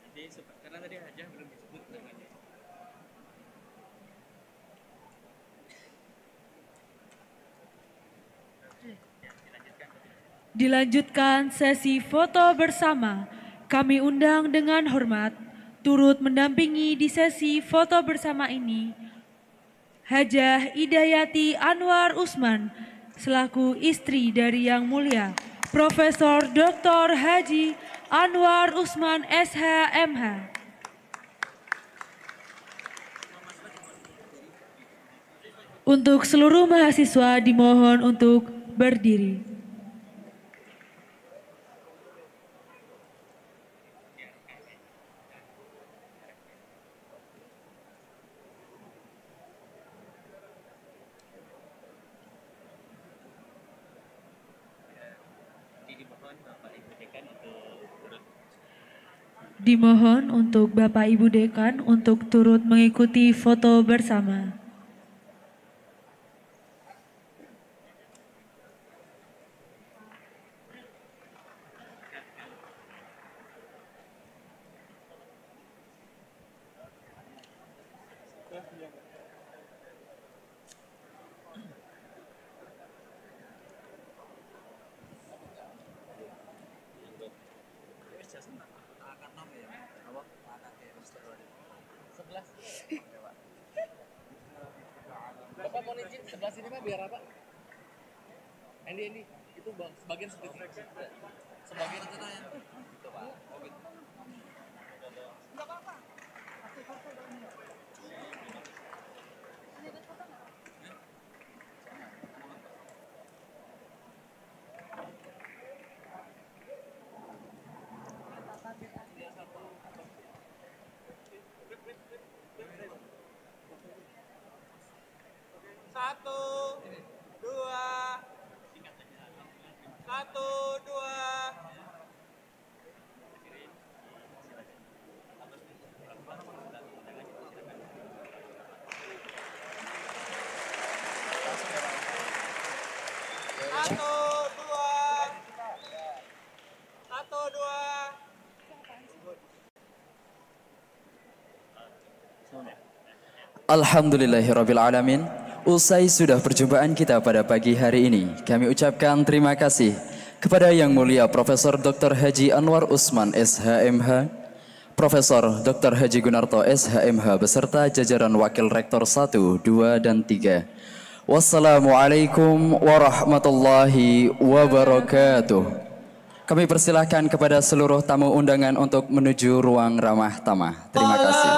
Jadi karena tadi aja belum disebut namanya. Ya, dilanjutkan sesi foto bersama. Kami undang dengan hormat turut mendampingi di sesi foto bersama ini Hajah Idayati Anwar Usman selaku istri dari Yang Mulia Profesor Dr. Haji Anwar Usman SHMH. Untuk seluruh mahasiswa dimohon untuk berdiri. Dimohon untuk Bapak Ibu Dekan untuk turut mengikuti foto bersama. Alhamdulillahirrabbilalamin Usai sudah perjumpaan kita pada pagi hari ini Kami ucapkan terima kasih Kepada Yang Mulia Profesor Dr. Haji Anwar Usman SHMH Profesor Dr. Haji Gunarto SHMH beserta jajaran Wakil Rektor 1, 2, dan 3 Wassalamualaikum warahmatullahi wabarakatuh kami persilahkan kepada seluruh tamu undangan untuk menuju ruang ramah tamah. Terima kasih.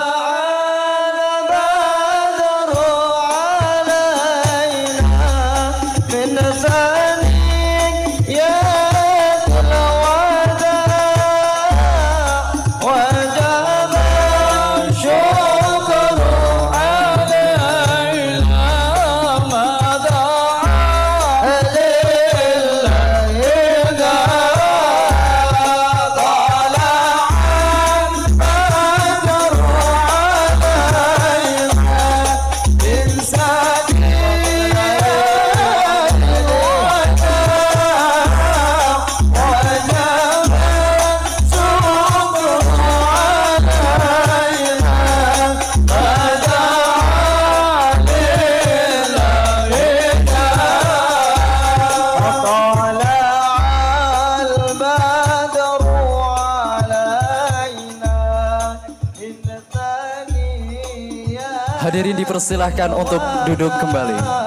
dipersilahkan untuk duduk kembali.